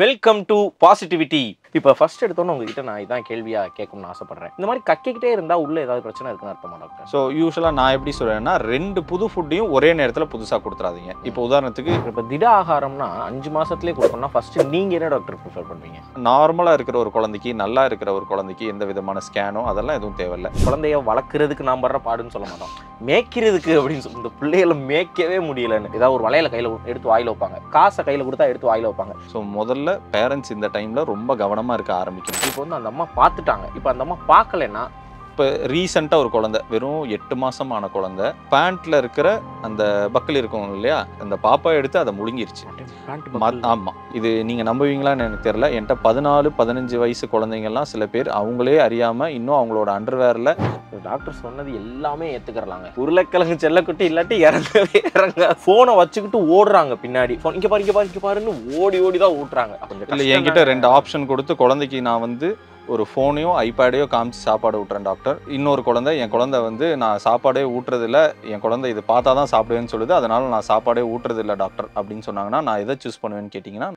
welcome to positivity இப்போ first எடுத்தோன்னு உங்ககிட்ட நான் இதான் கேள்வியாக கேட்கணும்னு ஆசைப்படுறேன் இந்த மாதிரி கக்கிக்கிட்டே இருந்தால் உள்ள ஏதாவது பிரச்சனை இருக்குன்னு அர்த்தமா டாக்டர் ஸோ யூஸ்வலாக நான் எப்படி சொல்கிறேன்னா ரெண்டு புது ஃபுட்டையும் ஒரே நேரத்தில் புதுசாக கொடுத்துறாதீங்க இப்போ உதாரணத்துக்கு இப்போ திட ஆகாரம்னா அஞ்சு மாதத்துலேயே கொடுக்கணும்னா ஃபர்ஸ்ட் நீங்கள் என்ன டாக்டர் ப்ரிஃபர் பண்ணுவீங்க நார்மலாக இருக்கிற ஒரு குழந்தைக்கு நல்லா இருக்கிற ஒரு குழந்தைக்கு எந்த விதமான ஸ்கேனோ அதெல்லாம் எதுவும் தேவையில்லை குழந்தைய வளர்க்குறதுக்கு நான் படுற பாடுன்னு சொல்ல மாட்டோம் மேய்க்கிறதுக்கு அப்படின்னு சொல்லி இந்த பிள்ளைகளை மேய்க்கவே முடியலன்னு ஏதாவது ஒரு வலையில கையில் எடுத்து வாயில் வைப்பாங்க காசை கையில் கொடுத்தா எடுத்து வாயில் வைப்பாங்க ஸோ முதல்ல விஷயங்களில் பேரண்ட்ஸ் இந்த டைமில் ரொம்ப கவனமாக இருக்க ஆரம்பிக்கும் இப்போ வந்து அந்த அம்மா பார்த்துட்டாங்க இப்போ அந்த அம்மா பார்க்கலன்னா இப்போ ரீசெண்டாக ஒரு குழந்த வெறும் எட்டு மாதமான குழந்த பேண்ட்டில் இருக்கிற அந்த பக்கல் இருக்கும் இல்லையா அந்த பாப்பா எடுத்து அதை முழுங்கிருச்சு ஆமாம் இது நீங்கள் நம்புவீங்களான்னு எனக்கு தெரில என்கிட்ட பதினாலு பதினஞ்சு வயசு குழந்தைங்கள்லாம் சில பேர் அவங்களே அறியாமல் இன்னும் அவங்களோட அண்டர்வேரில் டாக்டர் சொன்னது எல்லாமே ஏற்றுக்கிறாங்க உருளைக்கிழங்கு செல்லக்குட்டி இல்லாட்டி இறங்கவே இறங்க ஃபோனை வச்சுக்கிட்டு ஓடுறாங்க பின்னாடி ஃபோன் இங்கே பாரு இங்கே பாரு இங்கே பாருன்னு ஓடி ஓடி தான் ஓட்டுறாங்க இல்லை என்கிட்ட ரெண்டு ஆப்ஷன் கொடுத்து குழந்தைக்கு நான் வந்து ஒரு ஃபோனையும் ஐபேடையோ காமிச்சு சாப்பாடு ஊட்டுறேன் டாக்டர் இன்னொரு குழந்தை என் குழந்தை வந்து நான் சாப்பாடே ஊட்டுறதில்ல என் குழந்தை இது பார்த்தா தான் சாப்பிடுவேன்னு சொல்லுது அதனால் நான் சாப்பாடே ஊட்டுறதில்ல டாக்டர் அப்படின்னு சொன்னாங்கன்னா நான் எதை சூஸ் பண்ணுவேன்னு கேட்டிங்கன்னா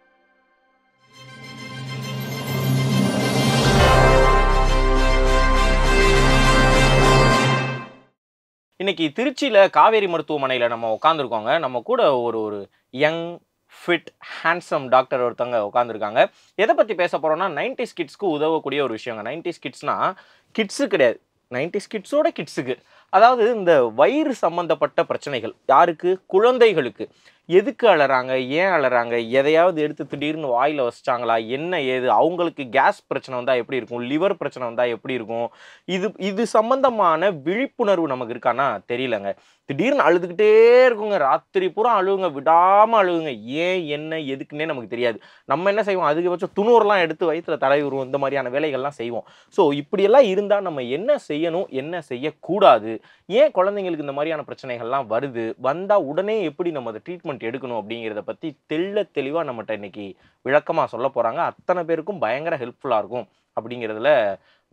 இன்னைக்கு திருச்சியில் காவேரி மருத்துவமனையில் நம்ம உட்காந்துருக்கோங்க நம்ம கூட ஒரு ஒரு யங் ஃபிட் ஹேண்ட்ஸம் டாக்டர் ஒருத்தவங்க உட்காந்துருக்காங்க எதை பற்றி பேச போகிறோம்னா நைன்டிஸ் கிட்ஸ்க்கு உதவக்கூடிய ஒரு விஷயங்க நைன்டிஸ் கிட்ஸ்னால் கிட்ஸு கிடையாது நைன்டிஸ் கிட்ஸோட கிட்ஸுக்கு அதாவது இந்த வயிறு சம்மந்தப்பட்ட பிரச்சனைகள் யாருக்கு குழந்தைகளுக்கு எதுக்கு அழறாங்க ஏன் அழறாங்க எதையாவது எடுத்து திடீர்னு வாயில் வச்சிட்டாங்களா என்ன ஏது அவங்களுக்கு கேஸ் பிரச்சனை வந்தால் எப்படி இருக்கும் லிவர் பிரச்சனை வந்தால் எப்படி இருக்கும் இது இது சம்மந்தமான விழிப்புணர்வு நமக்கு இருக்கானா தெரியலங்க திடீர்னு அழுதுகிட்டே இருக்குங்க ராத்திரி பூரா அழுவுங்க விடாமல் அழுகுங்க ஏன் என்ன எதுக்குன்னே நமக்கு தெரியாது நம்ம என்ன செய்வோம் அதிகபட்சம் துணூர்லாம் எடுத்து வயிற்றுல தலை உருவோம் இந்த மாதிரியான வேலைகள்லாம் செய்வோம் ஸோ இப்படியெல்லாம் இருந்தால் நம்ம என்ன செய்யணும் என்ன செய்யக்கூடாது ஏன் குழந்தைங்களுக்கு இந்த மாதிரியான பிரச்சனைகள்லாம் வருது வந்தால் உடனே எப்படி நம்ம அதை ட்ரீட்மெண்ட் ட்ரீட்மெண்ட் எடுக்கணும் அப்படிங்கிறத பற்றி தெள்ள தெளிவாக நம்மகிட்ட இன்றைக்கி விளக்கமாக சொல்ல போகிறாங்க அத்தனை பேருக்கும் பயங்கர ஹெல்ப்ஃபுல்லாக இருக்கும் அப்படிங்கிறதுல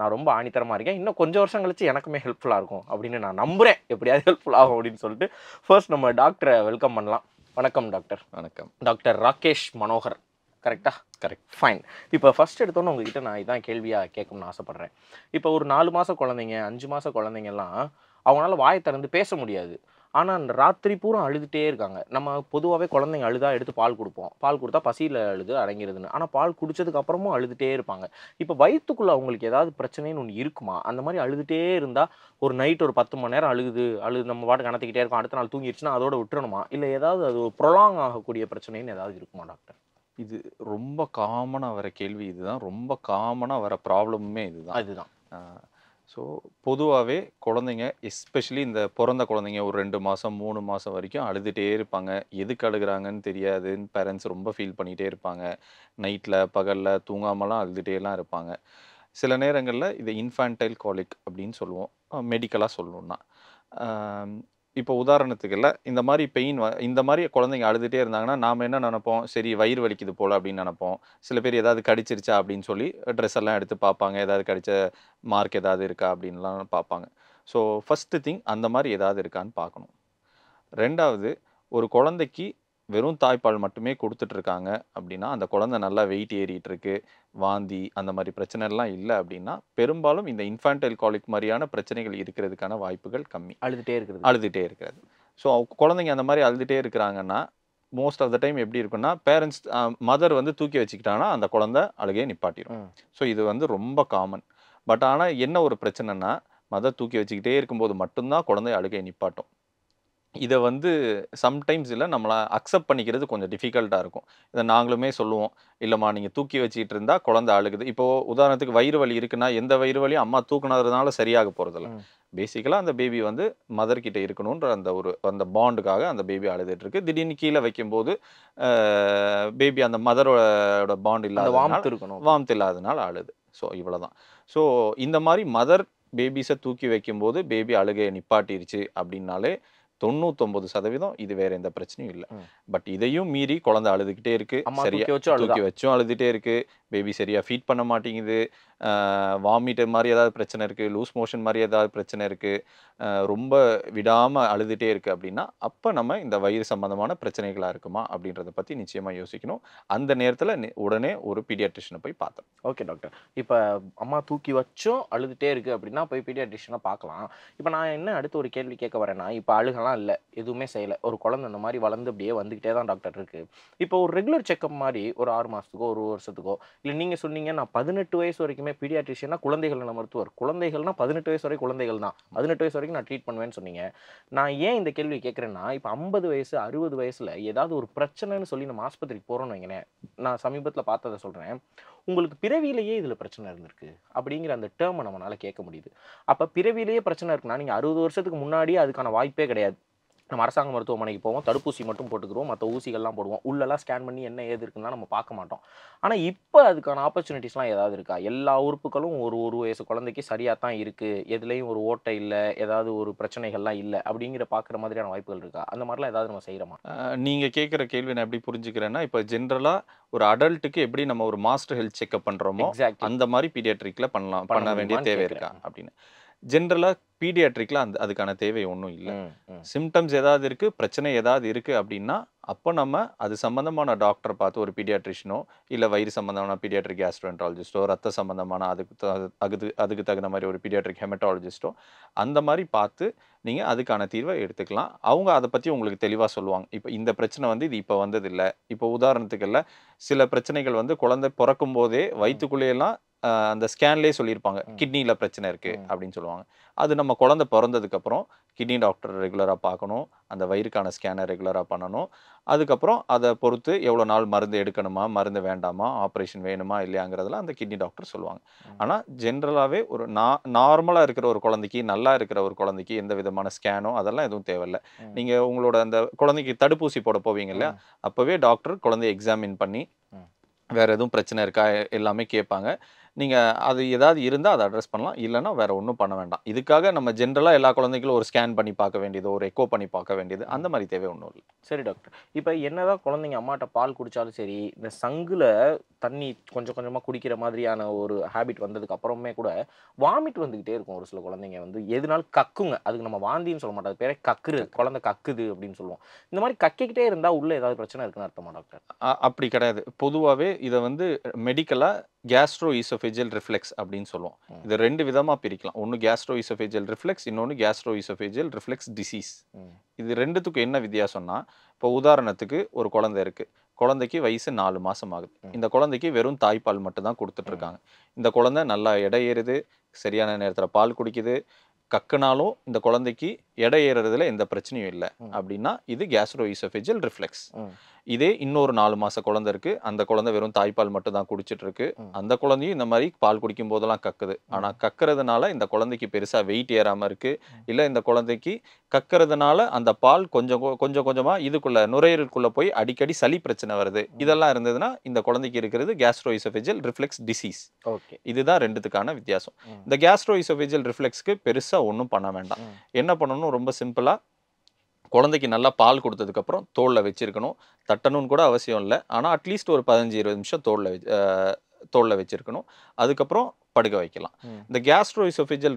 நான் ரொம்ப ஆணித்தரமாக இருக்கேன் இன்னும் கொஞ்சம் வருஷம் கழிச்சு எனக்குமே ஹெல்ப்ஃபுல்லாக இருக்கும் அப்படின்னு நான் நம்புகிறேன் எப்படியாவது ஹெல்ப்ஃபுல் ஆகும் அப்படின்னு சொல்லிட்டு ஃபர்ஸ்ட் நம்ம டாக்டரை வெல்கம் பண்ணலாம் வணக்கம் டாக்டர் வணக்கம் டாக்டர் ராகேஷ் மனோகர் கரெக்டா கரெக்ட் ஃபைன் இப்போ ஃபஸ்ட் எடுத்தோன்னு உங்ககிட்ட நான் இதான் கேள்வியாக கேட்கணும்னு ஆசைப்பட்றேன் இப்போ ஒரு நாலு மாதம் குழந்தைங்க அஞ்சு மாதம் குழந்தைங்கலாம் அவங்களால வாயை திறந்து பேச முடியாது ஆனால் அந்த ராத்திரி பூரா அழுதுகிட்டே இருக்காங்க நம்ம பொதுவாகவே குழந்தைங்க அழுதா எடுத்து பால் கொடுப்போம் பால் கொடுத்தா பசியில் அழுது அடங்கிடுதுன்னு ஆனால் பால் குடித்ததுக்கு அப்புறமும் அழுதுகிட்டே இருப்பாங்க இப்போ வயிற்றுக்குள்ளே அவங்களுக்கு ஏதாவது பிரச்சனைன்னு ஒன்று இருக்குமா அந்த மாதிரி அழுதுகிட்டே இருந்தால் ஒரு நைட் ஒரு பத்து மணி நேரம் அழுகுது அழுது நம்ம பாட்டு கணத்துக்கிட்டே இருக்கோம் அடுத்த நாள் தூங்கிடுச்சுன்னா அதோட விட்டுறணுமா இல்லை ஏதாவது அது ஒரு ப்ரொலாங் ஆகக்கூடிய பிரச்சனைன்னு ஏதாவது இருக்குமா டாக்டர் இது ரொம்ப காமனாக வர கேள்வி இதுதான் ரொம்ப காமனாக வர ப்ராப்ளமுமே இதுதான் அதுதான் ஸோ பொதுவாகவே குழந்தைங்க எஸ்பெஷலி இந்த பிறந்த குழந்தைங்க ஒரு ரெண்டு மாதம் மூணு மாதம் வரைக்கும் அழுதுகிட்டே இருப்பாங்க எதுக்கு அழுகிறாங்கன்னு தெரியாதுன்னு பேரண்ட்ஸ் ரொம்ப ஃபீல் பண்ணிகிட்டே இருப்பாங்க நைட்டில் பகலில் தூங்காமலாம் அழுதுகிட்டேலாம் இருப்பாங்க சில நேரங்களில் இது இன்ஃபான்டைல் காலிக் அப்படின்னு சொல்லுவோம் மெடிக்கலாக சொல்லணுன்னா இப்போ உதாரணத்துக்கு இல்லை இந்த மாதிரி பெயின் இந்த மாதிரி குழந்தைங்க அழுதுகிட்டே இருந்தாங்கன்னா நாம் என்ன நினைப்போம் சரி வயிறு வலிக்குது போல் அப்படின்னு நினைப்போம் சில பேர் ஏதாவது கடிச்சிருச்சா அப்படின்னு சொல்லி ட்ரெஸ் எல்லாம் எடுத்து பார்ப்பாங்க ஏதாவது கடிச்ச மார்க் ஏதாவது இருக்கா அப்படின்லாம் பார்ப்பாங்க ஸோ ஃபஸ்ட்டு திங் அந்த மாதிரி ஏதாவது இருக்கான்னு பார்க்கணும் ரெண்டாவது ஒரு குழந்தைக்கு வெறும் தாய்ப்பால் மட்டுமே கொடுத்துட்ருக்காங்க அப்படின்னா அந்த குழந்தை நல்லா வெயிட் ஏறிட்டு இருக்கு வாந்தி அந்த மாதிரி பிரச்சனைலாம் இல்லை அப்படின்னா பெரும்பாலும் இந்த இன்ஃபான்டைல் காலிக் மாதிரியான பிரச்சனைகள் இருக்கிறதுக்கான வாய்ப்புகள் கம்மி அழுதுகிட்டே இருக்கிறது அழுதுகிட்டே இருக்கிறது ஸோ குழந்தைங்க அந்த மாதிரி அழுதுகிட்டே இருக்கிறாங்கன்னா மோஸ்ட் ஆஃப் த டைம் எப்படி இருக்குன்னா பேரண்ட்ஸ் மதர் வந்து தூக்கி வச்சுக்கிட்டாங்கன்னா அந்த குழந்தை அழுகையை நிப்பாட்டிடும் ஸோ இது வந்து ரொம்ப காமன் பட் ஆனால் என்ன ஒரு பிரச்சனைனா மதர் தூக்கி வச்சுக்கிட்டே இருக்கும்போது மட்டும்தான் குழந்தை அழுகையை நிப்பாட்டும் இதை வந்து சம்டைம்ஸ் இல்லை நம்மளை அக்செப்ட் பண்ணிக்கிறது கொஞ்சம் டிஃபிகல்ட்டாக இருக்கும் இதை நாங்களுமே சொல்லுவோம் இல்லைம்மா நீங்கள் தூக்கி வச்சுக்கிட்டு இருந்தால் குழந்தை அழுகுது இப்போது உதாரணத்துக்கு வயிறு வலி இருக்குன்னா எந்த வயிறு வலியும் அம்மா தூக்குனதுனால சரியாக போகிறதில்ல பேசிக்கலாக அந்த பேபி வந்து மதர்கிட்ட இருக்கணுன்ற அந்த ஒரு அந்த பாண்டுக்காக அந்த பேபி அழுதுட்டுருக்கு திடீர்னு கீழே வைக்கும்போது பேபி அந்த மதரோட பாண்ட் இல்லாத வாமத்து இருக்கணும் வாமத்து இல்லாதனால அழுது ஸோ இவ்வளோதான் ஸோ இந்த மாதிரி மதர் பேபிஸை தூக்கி வைக்கும்போது பேபி அழுகையை நிப்பாட்டிருச்சு அப்படின்னாலே தொண்ணூத்தொன்பது சதவீதம் இது வேற எந்த பிரச்சனையும் இல்லை பட் இதையும் மீறி குழந்தை அழுதுகிட்டே இருக்கு சரியா தூக்கி வச்சும் அழுதுகிட்டே இருக்கு பேபி சரியா ஃபீட் பண்ண மாட்டேங்குது வாமிட்டு மாதிரி ஏதாவது பிரச்சனை இருக்குது லூஸ் மோஷன் மாதிரி ஏதாவது பிரச்சனை இருக்குது ரொம்ப விடாமல் அழுதுகிட்டே இருக்குது அப்படின்னா அப்போ நம்ம இந்த வயிறு சம்மந்தமான பிரச்சனைகளாக இருக்குமா அப்படின்றத பற்றி நிச்சயமாக யோசிக்கணும் அந்த நேரத்தில் உடனே ஒரு பீடியாட்ரிஷனை போய் பார்த்தோம் ஓகே டாக்டர் இப்போ அம்மா தூக்கி வச்சும் அழுதுகிட்டே இருக்குது அப்படின்னா போய் பீடியாட்ரிஷனை பார்க்கலாம் இப்போ நான் என்ன அடுத்து ஒரு கேள்வி கேட்க வரேன்னா இப்போ அழுகலாம் இல்லை எதுவுமே செய்யலை ஒரு குழந்தை இந்த மாதிரி வளர்ந்து அப்படியே வந்துக்கிட்டே தான் டாக்டர் இருக்குது இப்போ ஒரு ரெகுலர் செக்கப் மாதிரி ஒரு ஆறு மாதத்துக்கோ ஒரு வருஷத்துக்கோ இல்லை நீங்கள் சொன்னீங்க நான் பதினெட்டு வயசு வரைக்கும் எல்லாருக்குமே பீடியாட்ரிஷியனா குழந்தைகள் நல மருத்துவர் குழந்தைகள்னா பதினெட்டு வயசு வரை குழந்தைகள் தான் பதினெட்டு வயசு வரைக்கும் நான் ட்ரீட் பண்ணுவேன்னு சொன்னீங்க நான் ஏன் இந்த கேள்வி கேட்குறேன்னா இப்போ ஐம்பது வயசு அறுபது வயசுல ஏதாவது ஒரு பிரச்சனைன்னு சொல்லி நம்ம ஆஸ்பத்திரிக்கு போகிறோம்னு வைங்கினேன் நான் சமீபத்தில் பார்த்ததை சொல்கிறேன் உங்களுக்கு பிறவியிலேயே இதில் பிரச்சனை இருந்திருக்கு அப்படிங்கிற அந்த டேர்மை நம்மளால் கேட்க முடியுது அப்போ பிறவிலேயே பிரச்சனை இருக்குன்னா நீங்கள் அறுபது வருஷத்துக்கு முன்னாடி அதுக்கான வாய்ப்பே கிடையாது நம்ம அரசாங்க மருத்துவமனைக்கு போவோம் தடுப்பூசி மட்டும் போட்டுக்கிறோம் மற்ற ஊசிகள்லாம் போடுவோம் உள்ளெல்லாம் ஸ்கேன் பண்ணி என்ன ஏது இருக்குன்னா நம்ம பார்க்க மாட்டோம் ஆனால் இப்போ அதுக்கான ஆப்பர்ச்சுனிட்டிஸ்லாம் ஏதாவது இருக்கா எல்லா உறுப்புகளும் ஒரு ஒரு வயசு குழந்தைக்கு சரியாக தான் இருக்குது எதுலேயும் ஒரு ஓட்டை இல்லை ஏதாவது ஒரு பிரச்சனைகள்லாம் இல்லை அப்படிங்கிற பார்க்குற மாதிரியான வாய்ப்புகள் இருக்கா அந்த மாதிரிலாம் ஏதாவது நம்ம செய்கிறோமா நீங்கள் கேட்குற கேள்வி நான் எப்படி புரிஞ்சுக்கிறேன்னா இப்போ ஜென்ரலாக ஒரு அடல்ட்டுக்கு எப்படி நம்ம ஒரு மாஸ்டர் ஹெல்த் செக்அப் பண்ணுறோமோ அந்த மாதிரி பீடியாட்ரிக்கில் பண்ணலாம் பண்ண வேண்டிய தேவை இருக்கா அப்படின்னு ஜென்ரலாக பீடியாட்ரிக்கில் அந்த அதுக்கான தேவை ஒன்றும் இல்லை சிம்டம்ஸ் ஏதாவது இருக்குது பிரச்சனை ஏதாவது இருக்குது அப்படின்னா அப்போ நம்ம அது சம்மந்தமான டாக்டரை பார்த்து ஒரு பீடியாட்ரிஷனோ இல்லை வயிறு சம்மந்தமான பீடியாட்ரிக் கேஸ்ட்ரோன்டாலஜிஸ்ட்டோ ரத்த சம்மந்தமான அதுக்கு அதுக்கு அதுக்கு தகுந்த மாதிரி ஒரு பீடியாட்ரிக் ஹெமட்டாலஜிஸ்ட்டோ அந்த மாதிரி பார்த்து நீங்கள் அதுக்கான தீர்வை எடுத்துக்கலாம் அவங்க அதை பற்றி உங்களுக்கு தெளிவாக சொல்லுவாங்க இப்போ இந்த பிரச்சனை வந்து இது இப்போ வந்ததில்லை இப்போ உதாரணத்துக்கு இல்லை சில பிரச்சனைகள் வந்து குழந்தை பிறக்கும் போதே வயிற்றுக்குள்ளேயெல்லாம் அந்த ஸ்கேன்லேயே சொல்லியிருப்பாங்க கிட்னியில் பிரச்சனை இருக்குது அப்படின்னு சொல்லுவாங்க அது நம்ம குழந்தை பிறந்ததுக்கப்புறம் கிட்னி டாக்டர் ரெகுலராக பார்க்கணும் அந்த வயிறுக்கான ஸ்கேனை ரெகுலராக பண்ணணும் அதுக்கப்புறம் அதை பொறுத்து எவ்வளோ நாள் மருந்து எடுக்கணுமா மருந்து வேண்டாமா ஆப்ரேஷன் வேணுமா இல்லையாங்கிறதுலாம் அந்த கிட்னி டாக்டர் சொல்லுவாங்க ஆனால் ஜென்ரலாகவே ஒரு நா நார்மலாக இருக்கிற ஒரு குழந்தைக்கு நல்லா இருக்கிற ஒரு குழந்தைக்கு எந்த விதமான ஸ்கேனோ அதெல்லாம் எதுவும் தேவையில்லை நீங்கள் உங்களோட அந்த குழந்தைக்கு தடுப்பூசி போட போவீங்க இல்லையா அப்போவே டாக்டர் குழந்தைய எக்ஸாமின் பண்ணி வேறு எதுவும் பிரச்சனை இருக்கா எல்லாமே கேட்பாங்க நீங்கள் அது ஏதாவது இருந்தால் அதை அட்ரஸ் பண்ணலாம் இல்லைனா வேறு ஒன்றும் பண்ண வேண்டாம் இதுக்காக நம்ம ஜென்ரலாக எல்லா குழந்தைகளும் ஒரு ஸ்கேன் பண்ணி பார்க்க வேண்டியது ஒரு எக்கோ பண்ணி பார்க்க வேண்டியது அந்த மாதிரி தேவை ஒன்றும் இல்லை சரி டாக்டர் இப்போ என்னதான் குழந்தைங்க அம்மாட்ட பால் குடித்தாலும் சரி இந்த சங்கில் தண்ணி கொஞ்சம் கொஞ்சமாக குடிக்கிற மாதிரியான ஒரு ஹேபிட் வந்ததுக்கு அப்புறமே கூட வாமிட் வந்துக்கிட்டே இருக்கும் ஒரு சில குழந்தைங்க வந்து எதுனாலும் கக்குங்க அதுக்கு நம்ம வாந்தின்னு சொல்ல மாட்டோம் அது பேரே கக்குரு குழந்தை கக்குது அப்படின்னு சொல்லுவோம் இந்த மாதிரி கக்கிக்கிட்டே இருந்தால் உள்ளே ஏதாவது பிரச்சனை இருக்குன்னு அர்த்தமா டாக்டர் அப்படி கிடையாது பொதுவாகவே இதை வந்து மெடிக்கலாக கேஸ்ட்ரோ ஈசோஃபேஜியல் ரிஃப்ளெக்ஸ் அப்படின்னு சொல்லுவோம் இது ரெண்டு விதமாக பிரிக்கலாம் ஒன்று கேஸ்ட்ரோ ஈசோஃபேஜியல் ரிஃப்ளெக்ஸ் இன்னொன்று கேஸ்ட்ரோ ஈசோஃபேஜியல் ரிஃப்ளெக்ஸ் டிசீஸ் இது ரெண்டுத்துக்கும் என்ன வித்தியாசம்னா இப்போ உதாரணத்துக்கு ஒரு குழந்தை இருக்குது குழந்தைக்கு வயசு நாலு மாதம் ஆகுது இந்த குழந்தைக்கு வெறும் தாய்ப்பால் மட்டும்தான் கொடுத்துட்ருக்காங்க இந்த குழந்தை நல்லா எடை ஏறுது சரியான நேரத்தில் பால் குடிக்குது கக்குனாலும் இந்த குழந்தைக்கு எடை ஏறுறதுல எந்த பிரச்சனையும் இல்லை அப்படின்னா இது கேஸ்ட்ரோ ஈசோஃபேஜியல் ரிஃப்ளெக்ஸ் இதே இன்னொரு நாலு மாத குழந்தை இருக்குது அந்த குழந்தை வெறும் தாய்ப்பால் மட்டும் தான் இருக்கு அந்த குழந்தையும் இந்த மாதிரி பால் குடிக்கும் போதெல்லாம் கக்குது ஆனால் கக்குறதுனால இந்த குழந்தைக்கு பெருசாக வெயிட் ஏறாமல் இருக்குது இல்லை இந்த குழந்தைக்கு கக்குறதுனால அந்த பால் கொஞ்சம் கொஞ்சம் கொஞ்சமாக இதுக்குள்ளே நுரையீரலுக்குள்ளே போய் அடிக்கடி சளி பிரச்சனை வருது இதெல்லாம் இருந்ததுன்னா இந்த குழந்தைக்கு இருக்கிறது கேஸ்ட்ரோ ரிஃப்ளெக்ஸ் டிசீஸ் ஓகே இதுதான் ரெண்டுத்துக்கான வித்தியாசம் இந்த கேஸ்ட்ரோ ரிஃப்ளெக்ஸ்க்கு பெருசாக ஒன்றும் பண்ண வேண்டாம் என்ன பண்ணணும் ரொம்ப சிம்பிளாக குழந்தைக்கு நல்லா பால் கொடுத்ததுக்கப்புறம் தோளில் வச்சுருக்கணும் தட்டணும்னு கூட அவசியம் இல்லை ஆனால் அட்லீஸ்ட் ஒரு பதினஞ்சு இருபது நிமிஷம் தோளில் வச்சு தோளில் வச்சுருக்கணும் அதுக்கப்புறம் படுக்க வைக்கலாம் இந்த கேஸ்ட்ரோ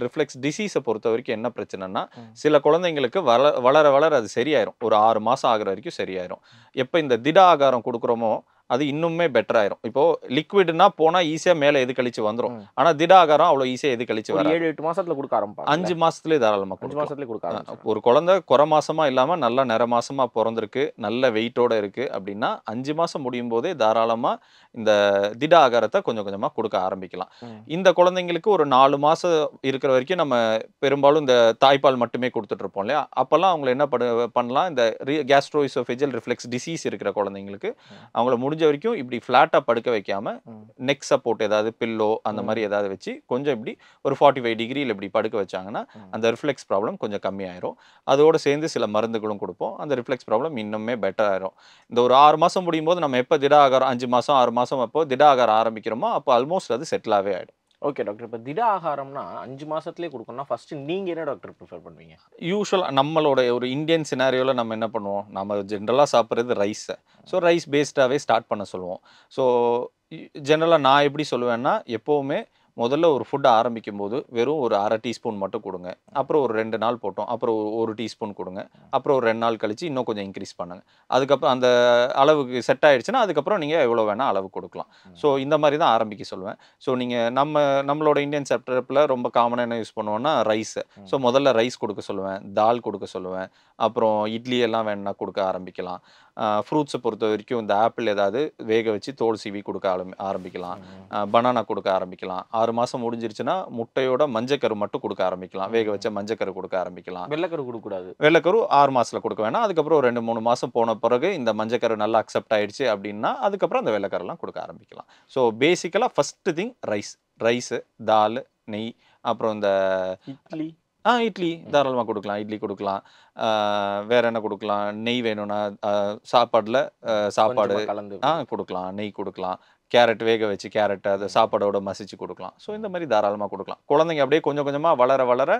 ரிஃப்ளெக்ஸ் டிசீஸை பொறுத்த வரைக்கும் என்ன பிரச்சனைனா சில குழந்தைங்களுக்கு வள வளர வளர அது சரியாயிரும் ஒரு ஆறு மாதம் ஆகிற வரைக்கும் சரியாயிரும் எப்போ இந்த திட ஆகாரம் கொடுக்குறோமோ அது இன்னுமே பெட்டர் ஆயிரும் இப்போ லிக்விட்னா போனா ஈஸியா மேல எது கழிச்சு வந்துரும் ஆனா திட ஆகாரம் அவ்வளவு ஈஸியா எது கழிச்சு வரும் ஏழு எட்டு மாசத்துல கொடுக்க ஆரம்பிப்பாங்க அஞ்சு மாசத்துலயே தாராளமா அஞ்சு மாசத்துல கொடுக்க ஒரு குழந்தை குறை மாசமா இல்லாம நல்லா நிற மாசமா பிறந்திருக்கு நல்ல வெயிட்டோட இருக்கு அப்படின்னா அஞ்சு மாசம் முடியும் போதே தாராளமா இந்த திட ஆகாரத்தை கொஞ்சம் கொஞ்சமா கொடுக்க ஆரம்பிக்கலாம் இந்த குழந்தைங்களுக்கு ஒரு நாலு மாசம் இருக்கிற வரைக்கும் நம்ம பெரும்பாலும் இந்த தாய்ப்பால் மட்டுமே கொடுத்துட்டு இருப்போம் இல்லையா அப்பெல்லாம் அவங்களை என்ன பண்ணலாம் இந்த கேஸ்ட்ரோஇசோஃபெஜியல் ரிஃப்ளெக்ஸ் டிசீஸ் இருக்கிற குழந்தைங்களுக்கு அவங்கள முடிஞ்ச முடிஞ்ச வரைக்கும் இப்படி ஃப்ளாட்டாக படுக்க வைக்காம நெக் சப்போர்ட் ஏதாவது பில்லோ அந்த மாதிரி ஏதாவது வச்சு கொஞ்சம் இப்படி ஒரு ஃபார்ட்டி ஃபைவ் டிகிரியில் இப்படி படுக்க வச்சாங்கன்னா அந்த ரிஃப்ளெக்ஸ் ப்ராப்ளம் கொஞ்சம் கம்மியாயிரும் அதோட சேர்ந்து சில மருந்துகளும் கொடுப்போம் அந்த ரிஃப்ளெக்ஸ் ப்ராப்ளம் இன்னுமே பெட்டர் ஆயிரும் இந்த ஒரு ஆறு மாதம் முடியும் போது நம்ம எப்போ திட ஆகாரம் அஞ்சு மாதம் ஆறு மாதம் அப்போ திட ஆகாரம் ஆரம்பிக்கிறோமோ அப்போ ஆல்மோஸ்ட் அது செட்டிலாகவே ஆகிடும் ஓகே டாக்டர் இப்போ திட ஆகாரம்னா அஞ்சு மாதத்துலேயே கொடுக்கணும்னா ஃபஸ்ட்டு நீங்கள் என்ன டாக்டர் ப்ரிஃபர் பண்ணுவீங்க யூஸ்வலாக நம்மளோட ஒரு இந்தியன் சினாரியோவில் நம்ம என்ன பண்ணுவோம் நம்ம ஜென்ரலாக சாப்பிட்றது ரைஸை ஸோ ரைஸ் பேஸ்டாகவே ஸ்டார்ட் பண்ண சொல்லுவோம் ஸோ ஜென்ரலாக நான் எப்படி சொல்லுவேன்னா எப்போவுமே முதல்ல ஒரு ஃபுட்டை ஆரம்பிக்கும் போது வெறும் ஒரு அரை டீஸ்பூன் மட்டும் கொடுங்க அப்புறம் ஒரு ரெண்டு நாள் போட்டோம் அப்புறம் ஒரு ஒரு டீஸ்பூன் கொடுங்க அப்புறம் ஒரு ரெண்டு நாள் கழித்து இன்னும் கொஞ்சம் இன்க்ரீஸ் பண்ணுங்கள் அதுக்கப்புறம் அந்த அளவுக்கு செட் ஆகிடுச்சுன்னா அதுக்கப்புறம் நீங்கள் எவ்வளோ வேணால் அளவு கொடுக்கலாம் ஸோ இந்த மாதிரி தான் ஆரம்பிக்க சொல்லுவேன் ஸோ நீங்கள் நம்ம நம்மளோட இந்தியன் செப்டப்பில் ரொம்ப காமனாக என்ன யூஸ் பண்ணுவோம்னா ரைஸ் ஸோ முதல்ல ரைஸ் கொடுக்க சொல்லுவேன் தால் கொடுக்க சொல்லுவேன் அப்புறம் இட்லி எல்லாம் வேணுன்னா கொடுக்க ஆரம்பிக்கலாம் ஃப்ரூட்ஸை பொறுத்த வரைக்கும் இந்த ஆப்பிள் ஏதாவது வேக வச்சு தோல் சீவி கொடுக்க ஆரம்பிக்கலாம் பனானா கொடுக்க ஆரம்பிக்கலாம் ஆறு மாதம் முடிஞ்சிருச்சுன்னா முட்டையோட மஞ்சக்கரு மட்டும் கொடுக்க ஆரம்பிக்கலாம் வேக வச்ச மஞ்சக்கரு கொடுக்க ஆரம்பிக்கலாம் வெள்ளக்கரு கொடுக்கக்கூடாது வெள்ளக்கரு ஆறு மாதத்தில் கொடுக்க வேணாம் அதுக்கப்புறம் ரெண்டு மூணு மாதம் போன பிறகு இந்த மஞ்சக்கரு நல்லா அக்செப்ட் ஆயிடுச்சு அப்படின்னா அதுக்கப்புறம் அந்த வெள்ளக்கரெல்லாம் கொடுக்க ஆரம்பிக்கலாம் ஸோ பேசிக்கலாக ஃபஸ்ட்டு திங் ரைஸ் ரைஸு தால் நெய் அப்புறம் இந்த இட்லி ஆ இட்லி தாராளமாக கொடுக்கலாம் இட்லி கொடுக்கலாம் வேற என்ன கொடுக்கலாம் நெய் வேணும்னா சாப்பாடில் சாப்பாடு கலந்து ஆ கொடுக்கலாம் நெய் கொடுக்கலாம் கேரட் வேக வச்சு கேரட் அதை சாப்பாடோட மசிச்சு கொடுக்கலாம் ஸோ இந்த மாதிரி தாராளமாக கொடுக்கலாம் குழந்தைங்க அப்படியே கொஞ்சம் கொஞ்சமாக வளர வளர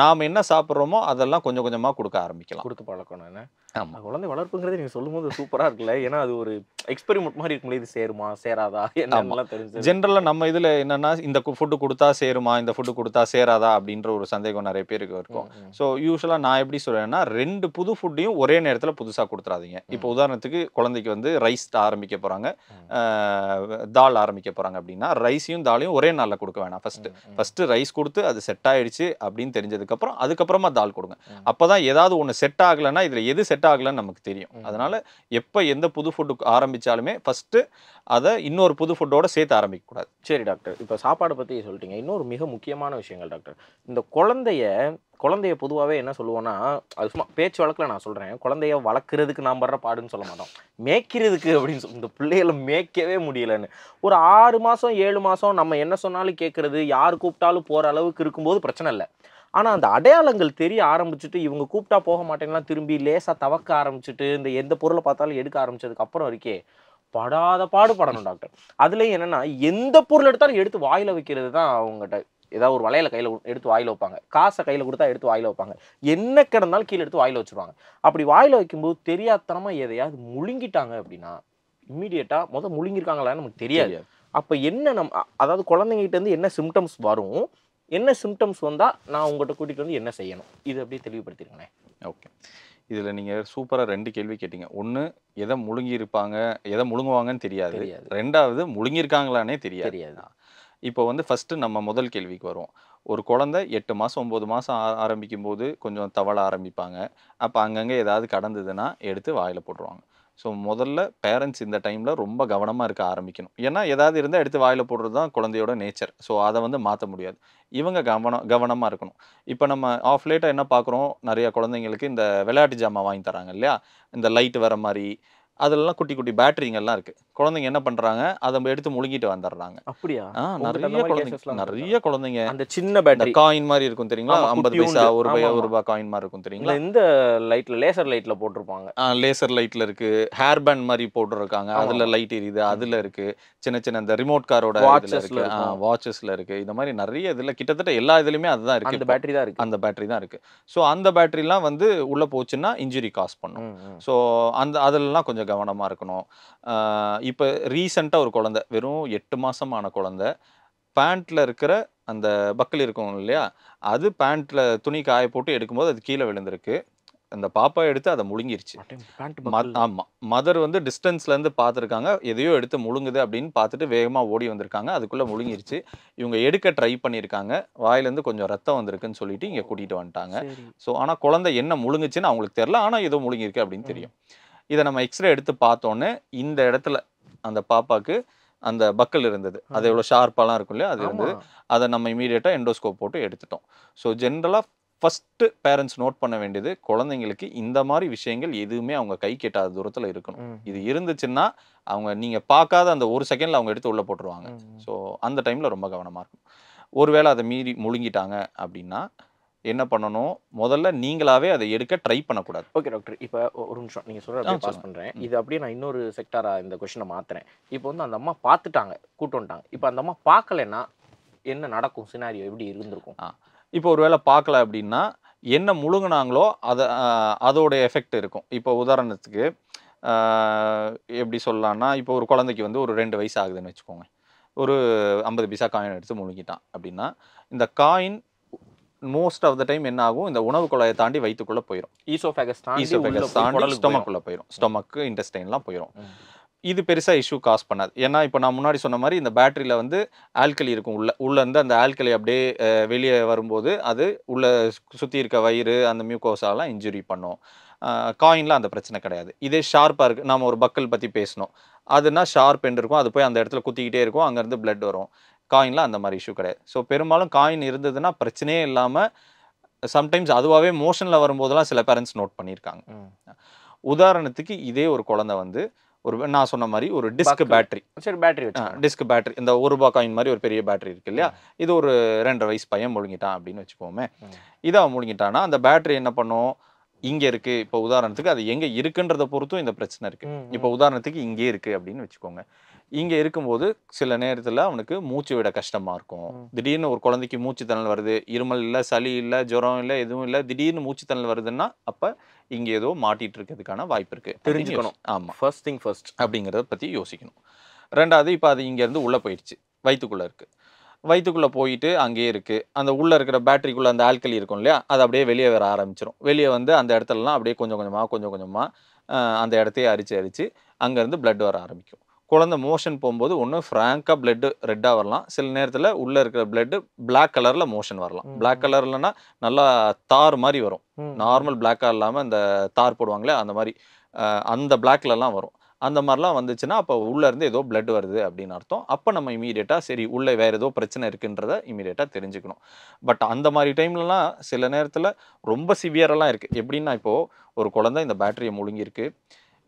நாம் என்ன சாப்பிட்றோமோ அதெல்லாம் கொஞ்சம் கொஞ்சமாக கொடுக்க ஆரம்பிக்கலாம் கொடுத்து பழக்கணும் என்ன ஆமாம் குழந்தை வளர்ப்புங்கிறது நீங்கள் சொல்லும்போது சூப்பராக இருக்குல்ல ஏன்னா அது ஒரு எக்ஸ்பெரிமெண்ட் மாதிரி இருக்கும்ல இது சேருமா சேராதா என்னெல்லாம் தெரிஞ்சு ஜென்ரலாக நம்ம இதில் என்னென்னா இந்த ஃபுட்டு கொடுத்தா சேருமா இந்த ஃபுட்டு கொடுத்தா சேராதா அப்படின்ற ஒரு சந்தேகம் நிறைய பேருக்கு இருக்கும் ஸோ யூஸ்வலாக நான் எப்படி சொல்கிறேன்னா ரெண்டு புது ஃபுட்டையும் ஒரே நேரத்தில் புதுசாக கொடுத்துறாதீங்க இப்போ உதாரணத்துக்கு குழந்தைக்கு வந்து ரைஸ் ஆரம்பிக்க போகிறாங்க தால் ஆரம்பிக்க போகிறாங்க அப்படின்னா ரைஸையும் தாலையும் ஒரே நாளில் கொடுக்க வேணாம் ஃபஸ்ட்டு ஃபஸ்ட்டு ரைஸ் கொடுத்து அது செட் ஆயிடுச்சு அப்படின்னு தெரிஞ்சதுக்கப்புறம் அதுக்கப்புறமா தால் கொடுங்க அப்போ தான் ஏதாவது ஒன்று செட் ஆகலைன்னா இதில் எது செட் செட் ஆகலன்னு நமக்கு தெரியும் அதனால் எப்போ எந்த புது ஃபுட்டு ஆரம்பித்தாலுமே ஃபஸ்ட்டு அதை இன்னொரு புது ஃபுட்டோடு சேர்த்து ஆரம்பிக்கக்கூடாது சரி டாக்டர் இப்போ சாப்பாடு பற்றி சொல்லிட்டீங்க இன்னொரு மிக முக்கியமான விஷயங்கள் டாக்டர் இந்த குழந்தைய குழந்தைய பொதுவாகவே என்ன சொல்லுவோன்னா அது சும்மா பேச்சு வழக்கில் நான் சொல்கிறேன் குழந்தைய வளர்க்குறதுக்கு நான் படுற பாடுன்னு சொல்ல மாட்டோம் மேய்க்கிறதுக்கு அப்படின்னு சொல்லி இந்த பிள்ளைகளை மேய்க்கவே முடியலைன்னு ஒரு ஆறு மாதம் ஏழு மாதம் நம்ம என்ன சொன்னாலும் கேட்குறது யார் கூப்பிட்டாலும் போகிற அளவுக்கு இருக்கும்போது பிரச்சனை இல்லை ஆனால் அந்த அடையாளங்கள் தெரிய ஆரம்பிச்சுட்டு இவங்க கூப்பிட்டா போக மாட்டேங்கலாம் திரும்பி லேசாக தவக்க ஆரம்பிச்சுட்டு இந்த எந்த பொருளை பார்த்தாலும் எடுக்க ஆரம்பிச்சதுக்கு அப்புறம் இருக்கே படாத பாடு படணும் டாக்டர் அதுலேயும் என்னென்னா எந்த பொருள் எடுத்தாலும் எடுத்து வாயில் வைக்கிறது தான் அவங்ககிட்ட ஏதாவது ஒரு வலையில கையில் எடுத்து வாயில் வைப்பாங்க காசை கையில் கொடுத்தா எடுத்து வாயில் வைப்பாங்க என்ன கிடந்தாலும் கீழே எடுத்து வாயில் வச்சுருவாங்க அப்படி வாயில் வைக்கும்போது தெரியாதனமாக எதையாவது முழுங்கிட்டாங்க அப்படின்னா இம்மிடியட்டாக முதல் முழுங்கிருக்காங்களான்னு நமக்கு தெரியாது அப்போ என்ன நம் அதாவது குழந்தைங்கிட்டேருந்து என்ன சிம்டம்ஸ் வரும் என்ன சிம்டம்ஸ் வந்தால் நான் உங்கள்கிட்ட கூட்டிகிட்டு வந்து என்ன செய்யணும் இது அப்படியே தெளிவுபடுத்திருக்கேன் ஓகே இதில் நீங்கள் சூப்பராக ரெண்டு கேள்வி கேட்டிங்க ஒன்று எதை முழுங்கியிருப்பாங்க எதை முழுங்குவாங்கன்னு தெரியாது ரெண்டாவது முழுங்கியிருக்காங்களானே தெரியாது தெரியாதுதான் இப்போ வந்து ஃபஸ்ட்டு நம்ம முதல் கேள்விக்கு வருவோம் ஒரு குழந்தை எட்டு மாதம் ஒம்பது மாதம் ஆரம்பிக்கும் போது கொஞ்சம் தவள ஆரம்பிப்பாங்க அப்போ அங்கங்கே ஏதாவது கடந்ததுன்னா எடுத்து வாயில் போட்டுருவாங்க ஸோ முதல்ல பேரண்ட்ஸ் இந்த டைமில் ரொம்ப கவனமாக இருக்க ஆரம்பிக்கணும் ஏன்னா ஏதாவது இருந்தால் எடுத்து வாயில் போடுறது தான் குழந்தையோட நேச்சர் ஸோ அதை வந்து மாற்ற முடியாது இவங்க கவனம் கவனமாக இருக்கணும் இப்போ நம்ம ஆஃப் லேட்டாக என்ன பார்க்குறோம் நிறைய குழந்தைங்களுக்கு இந்த விளையாட்டு ஜாமான் வாங்கி தராங்க இல்லையா இந்த லைட் வர மாதிரி அதெல்லாம் குட்டி குட்டி பேட்டரிங்கெல்லாம் இருக்குது குழந்தைங்க என்ன பண்ணுறாங்க அதை எடுத்து முழுங்கிட்டு வந்துடுறாங்க அப்படியா நிறைய குழந்தைங்க நிறைய குழந்தைங்க அந்த சின்ன பேட்டரி காயின் மாதிரி இருக்கும் தெரியுங்களா ஐம்பது பைசா ஒரு ரூபாய் ஒரு ரூபாய் காயின் மாதிரி இருக்கும் தெரியுங்களா இந்த லைட்டில் லேசர் லைட்டில் போட்டிருப்பாங்க லேசர் லைட்டில் இருக்குது ஹேர் பேண்ட் மாதிரி போட்டிருக்காங்க அதில் லைட் எரியுது அதில் இருக்குது சின்ன சின்ன இந்த ரிமோட் காரோட வாட்சஸ் இருக்குது வாட்சஸில் இருக்குது இந்த மாதிரி நிறைய இதில் கிட்டத்தட்ட எல்லா இதுலையுமே அதுதான் இருக்குது அந்த பேட்டரி தான் இருக்குது அந்த பேட்டரி தான் இருக்குது ஸோ அந்த பேட்டரிலாம் வந்து உள்ளே போச்சுன்னா இன்ஜுரி காஸ் பண்ணும் ஸோ அந்த அதெல்லாம் கொஞ்சம் கவனமாக இருக்கணும் இப்போ ரீசண்டாக ஒரு குழந்த வெறும் எட்டு மாதமான குழந்த பேண்ட்டில் இருக்கிற அந்த பக்கல் இருக்கும் இல்லையா அது பேண்ட்டில் துணி காய போட்டு எடுக்கும்போது அது கீழே விழுந்திருக்கு அந்த பாப்பா எடுத்து அதை முழுங்கிருச்சு ஆமாம் மதர் வந்து டிஸ்டன்ஸ்லேருந்து பார்த்துருக்காங்க எதையோ எடுத்து முழுங்குது அப்படின்னு பார்த்துட்டு வேகமாக ஓடி வந்திருக்காங்க அதுக்குள்ளே முழுங்கிருச்சு இவங்க எடுக்க ட்ரை பண்ணியிருக்காங்க வாயிலேருந்து கொஞ்சம் ரத்தம் வந்திருக்குன்னு சொல்லிட்டு இங்கே கூட்டிகிட்டு வந்துட்டாங்க ஸோ ஆனால் குழந்தை என்ன முழுங்குச்சுன்னு அவங்களுக்கு தெரில ஆனால் ஏதோ முழுங்கிருக்கு அப்படின்னு தெரியும் இதை நம்ம எக்ஸ்ரே எடுத்து பார்த்தோன்னே இந்த இடத்துல அந்த பாப்பாக்கு அந்த பக்கல் இருந்தது அது எவ்வளோ ஷார்ப்பாலாம் இருக்கும் இல்லையா அது இருந்தது அதை நம்ம இமீடியட்டாக எண்டோஸ்கோப் போட்டு எடுத்துட்டோம் ஸோ ஜென்ரலாக ஃபஸ்ட்டு பேரண்ட்ஸ் நோட் பண்ண வேண்டியது குழந்தைங்களுக்கு இந்த மாதிரி விஷயங்கள் எதுவுமே அவங்க கை கெட்டாத தூரத்தில் இருக்கணும் இது இருந்துச்சுன்னா அவங்க நீங்கள் பார்க்காத அந்த ஒரு செகண்டில் அவங்க எடுத்து உள்ளே போட்டுருவாங்க ஸோ அந்த டைமில் ரொம்ப கவனமாக இருக்கும் ஒருவேளை அதை மீறி முழுங்கிட்டாங்க அப்படின்னா என்ன பண்ணணும் முதல்ல நீங்களாவே அதை எடுக்க ட்ரை பண்ணக்கூடாது ஓகே டாக்டர் இப்போ ஒரு நிமிஷம் நீங்கள் சொல்கிற பாஸ் பண்ணுறேன் இது அப்படியே நான் இன்னொரு செக்டாராக இந்த கொஷினை மாற்றுறேன் இப்போ வந்து அந்த அம்மா பார்த்துட்டாங்க கூப்பிட்டு வந்துட்டாங்க இப்போ அந்த அம்மா பார்க்கலன்னா என்ன நடக்கும் சினாரியோ எப்படி இருந்திருக்கும் இப்போ ஒரு வேளை பார்க்கல அப்படின்னா என்ன முழுங்கினாங்களோ அதை அதோட எஃபெக்ட் இருக்கும் இப்போ உதாரணத்துக்கு எப்படி சொல்லலாம்னா இப்போ ஒரு குழந்தைக்கு வந்து ஒரு ரெண்டு வயசு ஆகுதுன்னு வச்சுக்கோங்க ஒரு ஐம்பது பைசா காயின் எடுத்து முழுங்கிட்டான் அப்படின்னா இந்த coin most of the time என்ன ஆகும் இந்த உணவு குழாயை தாண்டி வயிற்றுக்குள்ள போயிடும் ஈசோஃபேகஸ் ஈசோஃபேகஸ் தாண்டி ஸ்டொமக்குள்ளே போயிடும் ஸ்டொமக்கு இன்டெஸ்டைன்லாம் போயிடும் இது பெருசாக இஷ்யூ காஸ் பண்ணாது ஏன்னா இப்போ நான் முன்னாடி சொன்ன மாதிரி இந்த பேட்டரியில் வந்து ஆல்கலி இருக்கும் உள்ள உள்ளேருந்து அந்த ஆல்கலி அப்படியே வெளியே வரும்போது அது உள்ள சுற்றி இருக்க வயிறு அந்த மியூகோசாலாம் இன்ஜுரி பண்ணும் காயின்லாம் அந்த பிரச்சனை கிடையாது இதே ஷார்ப்பாக இருக்குது நாம் ஒரு பக்கல் பற்றி பேசணும் அதுனா ஷார்ப் என்று இருக்கும் அது போய் அந்த இடத்துல குத்திக்கிட்டே இருக்கும் அங்கேருந்து பிளட் வரும் காயின்லாம் அந்த மாதிரி இஷ்யூ கிடையாது ஸோ பெரும்பாலும் காயின் இருந்ததுன்னா பிரச்சனையே இல்லாமல் சம்டைம்ஸ் அதுவாகவே மோஷனில் வரும்போதெல்லாம் சில பேரண்ட்ஸ் நோட் பண்ணியிருக்காங்க உதாரணத்துக்கு இதே ஒரு குழந்தை வந்து ஒரு நான் சொன்ன மாதிரி ஒரு டிஸ்க் பேட்டரி சரி பேட்டரி டிஸ்க் பேட்டரி இந்த ஒரு ரூபா காயின் மாதிரி ஒரு பெரிய பேட்டரி இருக்கு இல்லையா இது ஒரு ரெண்டரை வயசு பையன் முழுங்கிட்டான் அப்படின்னு வச்சுக்கோமே இதை அவன் முழுங்கிட்டான்னா அந்த பேட்டரி என்ன பண்ணும் இங்கே இருக்கு இப்போ உதாரணத்துக்கு அது எங்கே இருக்குன்றத பொறுத்தும் இந்த பிரச்சனை இருக்கு இப்போ உதாரணத்துக்கு இங்கே இருக்கு அப்படின்னு வச்சுக்கோங்க இங்கே இருக்கும்போது சில நேரத்தில் அவனுக்கு மூச்சு விட கஷ்டமாக இருக்கும் திடீர்னு ஒரு குழந்தைக்கு மூச்சு தணல் வருது இருமல் இல்லை சளி இல்லை ஜுரம் இல்லை எதுவும் இல்லை திடீர்னு மூச்சு தணல் வருதுன்னா அப்போ இங்கே ஏதோ மாட்டிகிட்டு இருக்கிறதுக்கான வாய்ப்பு இருக்குது தெரிஞ்சுக்கணும் ஆமாம் ஃபர்ஸ்ட் திங் ஃபர்ஸ்ட் அப்படிங்கிறத பற்றி யோசிக்கணும் ரெண்டாவது இப்போ அது இங்கேருந்து உள்ளே போயிடுச்சு வயிற்றுக்குள்ளே இருக்குது வயிற்றுக்குள்ளே போயிட்டு அங்கேயே இருக்குது அந்த உள்ளே இருக்கிற பேட்டரிக்குள்ளே அந்த ஆல்கலி இருக்கும் இல்லையா அது அப்படியே வெளியே வர ஆரம்பிச்சிடும் வெளியே வந்து அந்த இடத்துலலாம் அப்படியே கொஞ்சம் கொஞ்சமாக கொஞ்சம் கொஞ்சமாக அந்த இடத்தையே அரித்து அரித்து அங்கேருந்து பிளட் வர ஆரம்பிக்கும் குழந்தை மோஷன் போகும்போது ஒன்று ஃப்ராங்காக பிளட்டு ரெட்டாக வரலாம் சில நேரத்தில் உள்ளே இருக்கிற பிளட்டு பிளாக் கலரில் மோஷன் வரலாம் பிளாக் கலர்லனா நல்லா தார் மாதிரி வரும் நார்மல் பிளாக்காக இல்லாமல் அந்த தார் போடுவாங்களே அந்த மாதிரி அந்த பிளாக்லலாம் வரும் அந்த மாதிரிலாம் வந்துச்சுன்னா அப்போ உள்ளேருந்து ஏதோ பிளட் வருது அப்படின்னு அர்த்தம் அப்போ நம்ம இமீடியட்டாக சரி உள்ளே வேறு ஏதோ பிரச்சனை இருக்குன்றத இமீடியட்டாக தெரிஞ்சுக்கணும் பட் அந்த மாதிரி டைம்லலாம் சில நேரத்தில் ரொம்ப சிவியரெல்லாம் இருக்குது எப்படின்னா இப்போது ஒரு குழந்தை இந்த பேட்டரியை முழுங்கியிருக்கு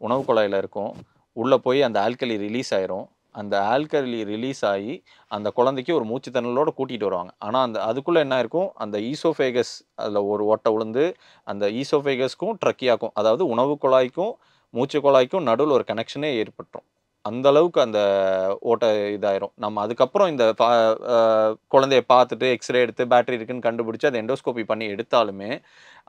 உணவு குழாயில் இருக்கும் உள்ளே போய் அந்த ஆல்கலி ரிலீஸ் ஆயிரும் அந்த ஆல்கலி ரிலீஸ் ஆகி அந்த குழந்தைக்கு ஒரு மூச்சு தண்ணலோடு கூட்டிகிட்டு வருவாங்க ஆனால் அந்த அதுக்குள்ளே என்ன இருக்கும் அந்த ஈசோஃபேகஸ் அதில் ஒரு ஓட்டை உளுந்து அந்த ஈசோஃபேகஸ்க்கும் ட்ரக்கியாக்கும் அதாவது உணவு குழாய்க்கும் மூச்சு குழாய்க்கும் நடுவில் ஒரு கனெக்ஷனே ஏற்பட்டுரும் அந்த அளவுக்கு அந்த ஓட்டை இதாயிரும் நம்ம அதுக்கப்புறம் இந்த குழந்தைய பார்த்துட்டு எக்ஸ்ரே எடுத்து பேட்டரி இருக்குன்னு கண்டுபிடிச்சி அதை எண்டோஸ்கோபி பண்ணி எடுத்தாலுமே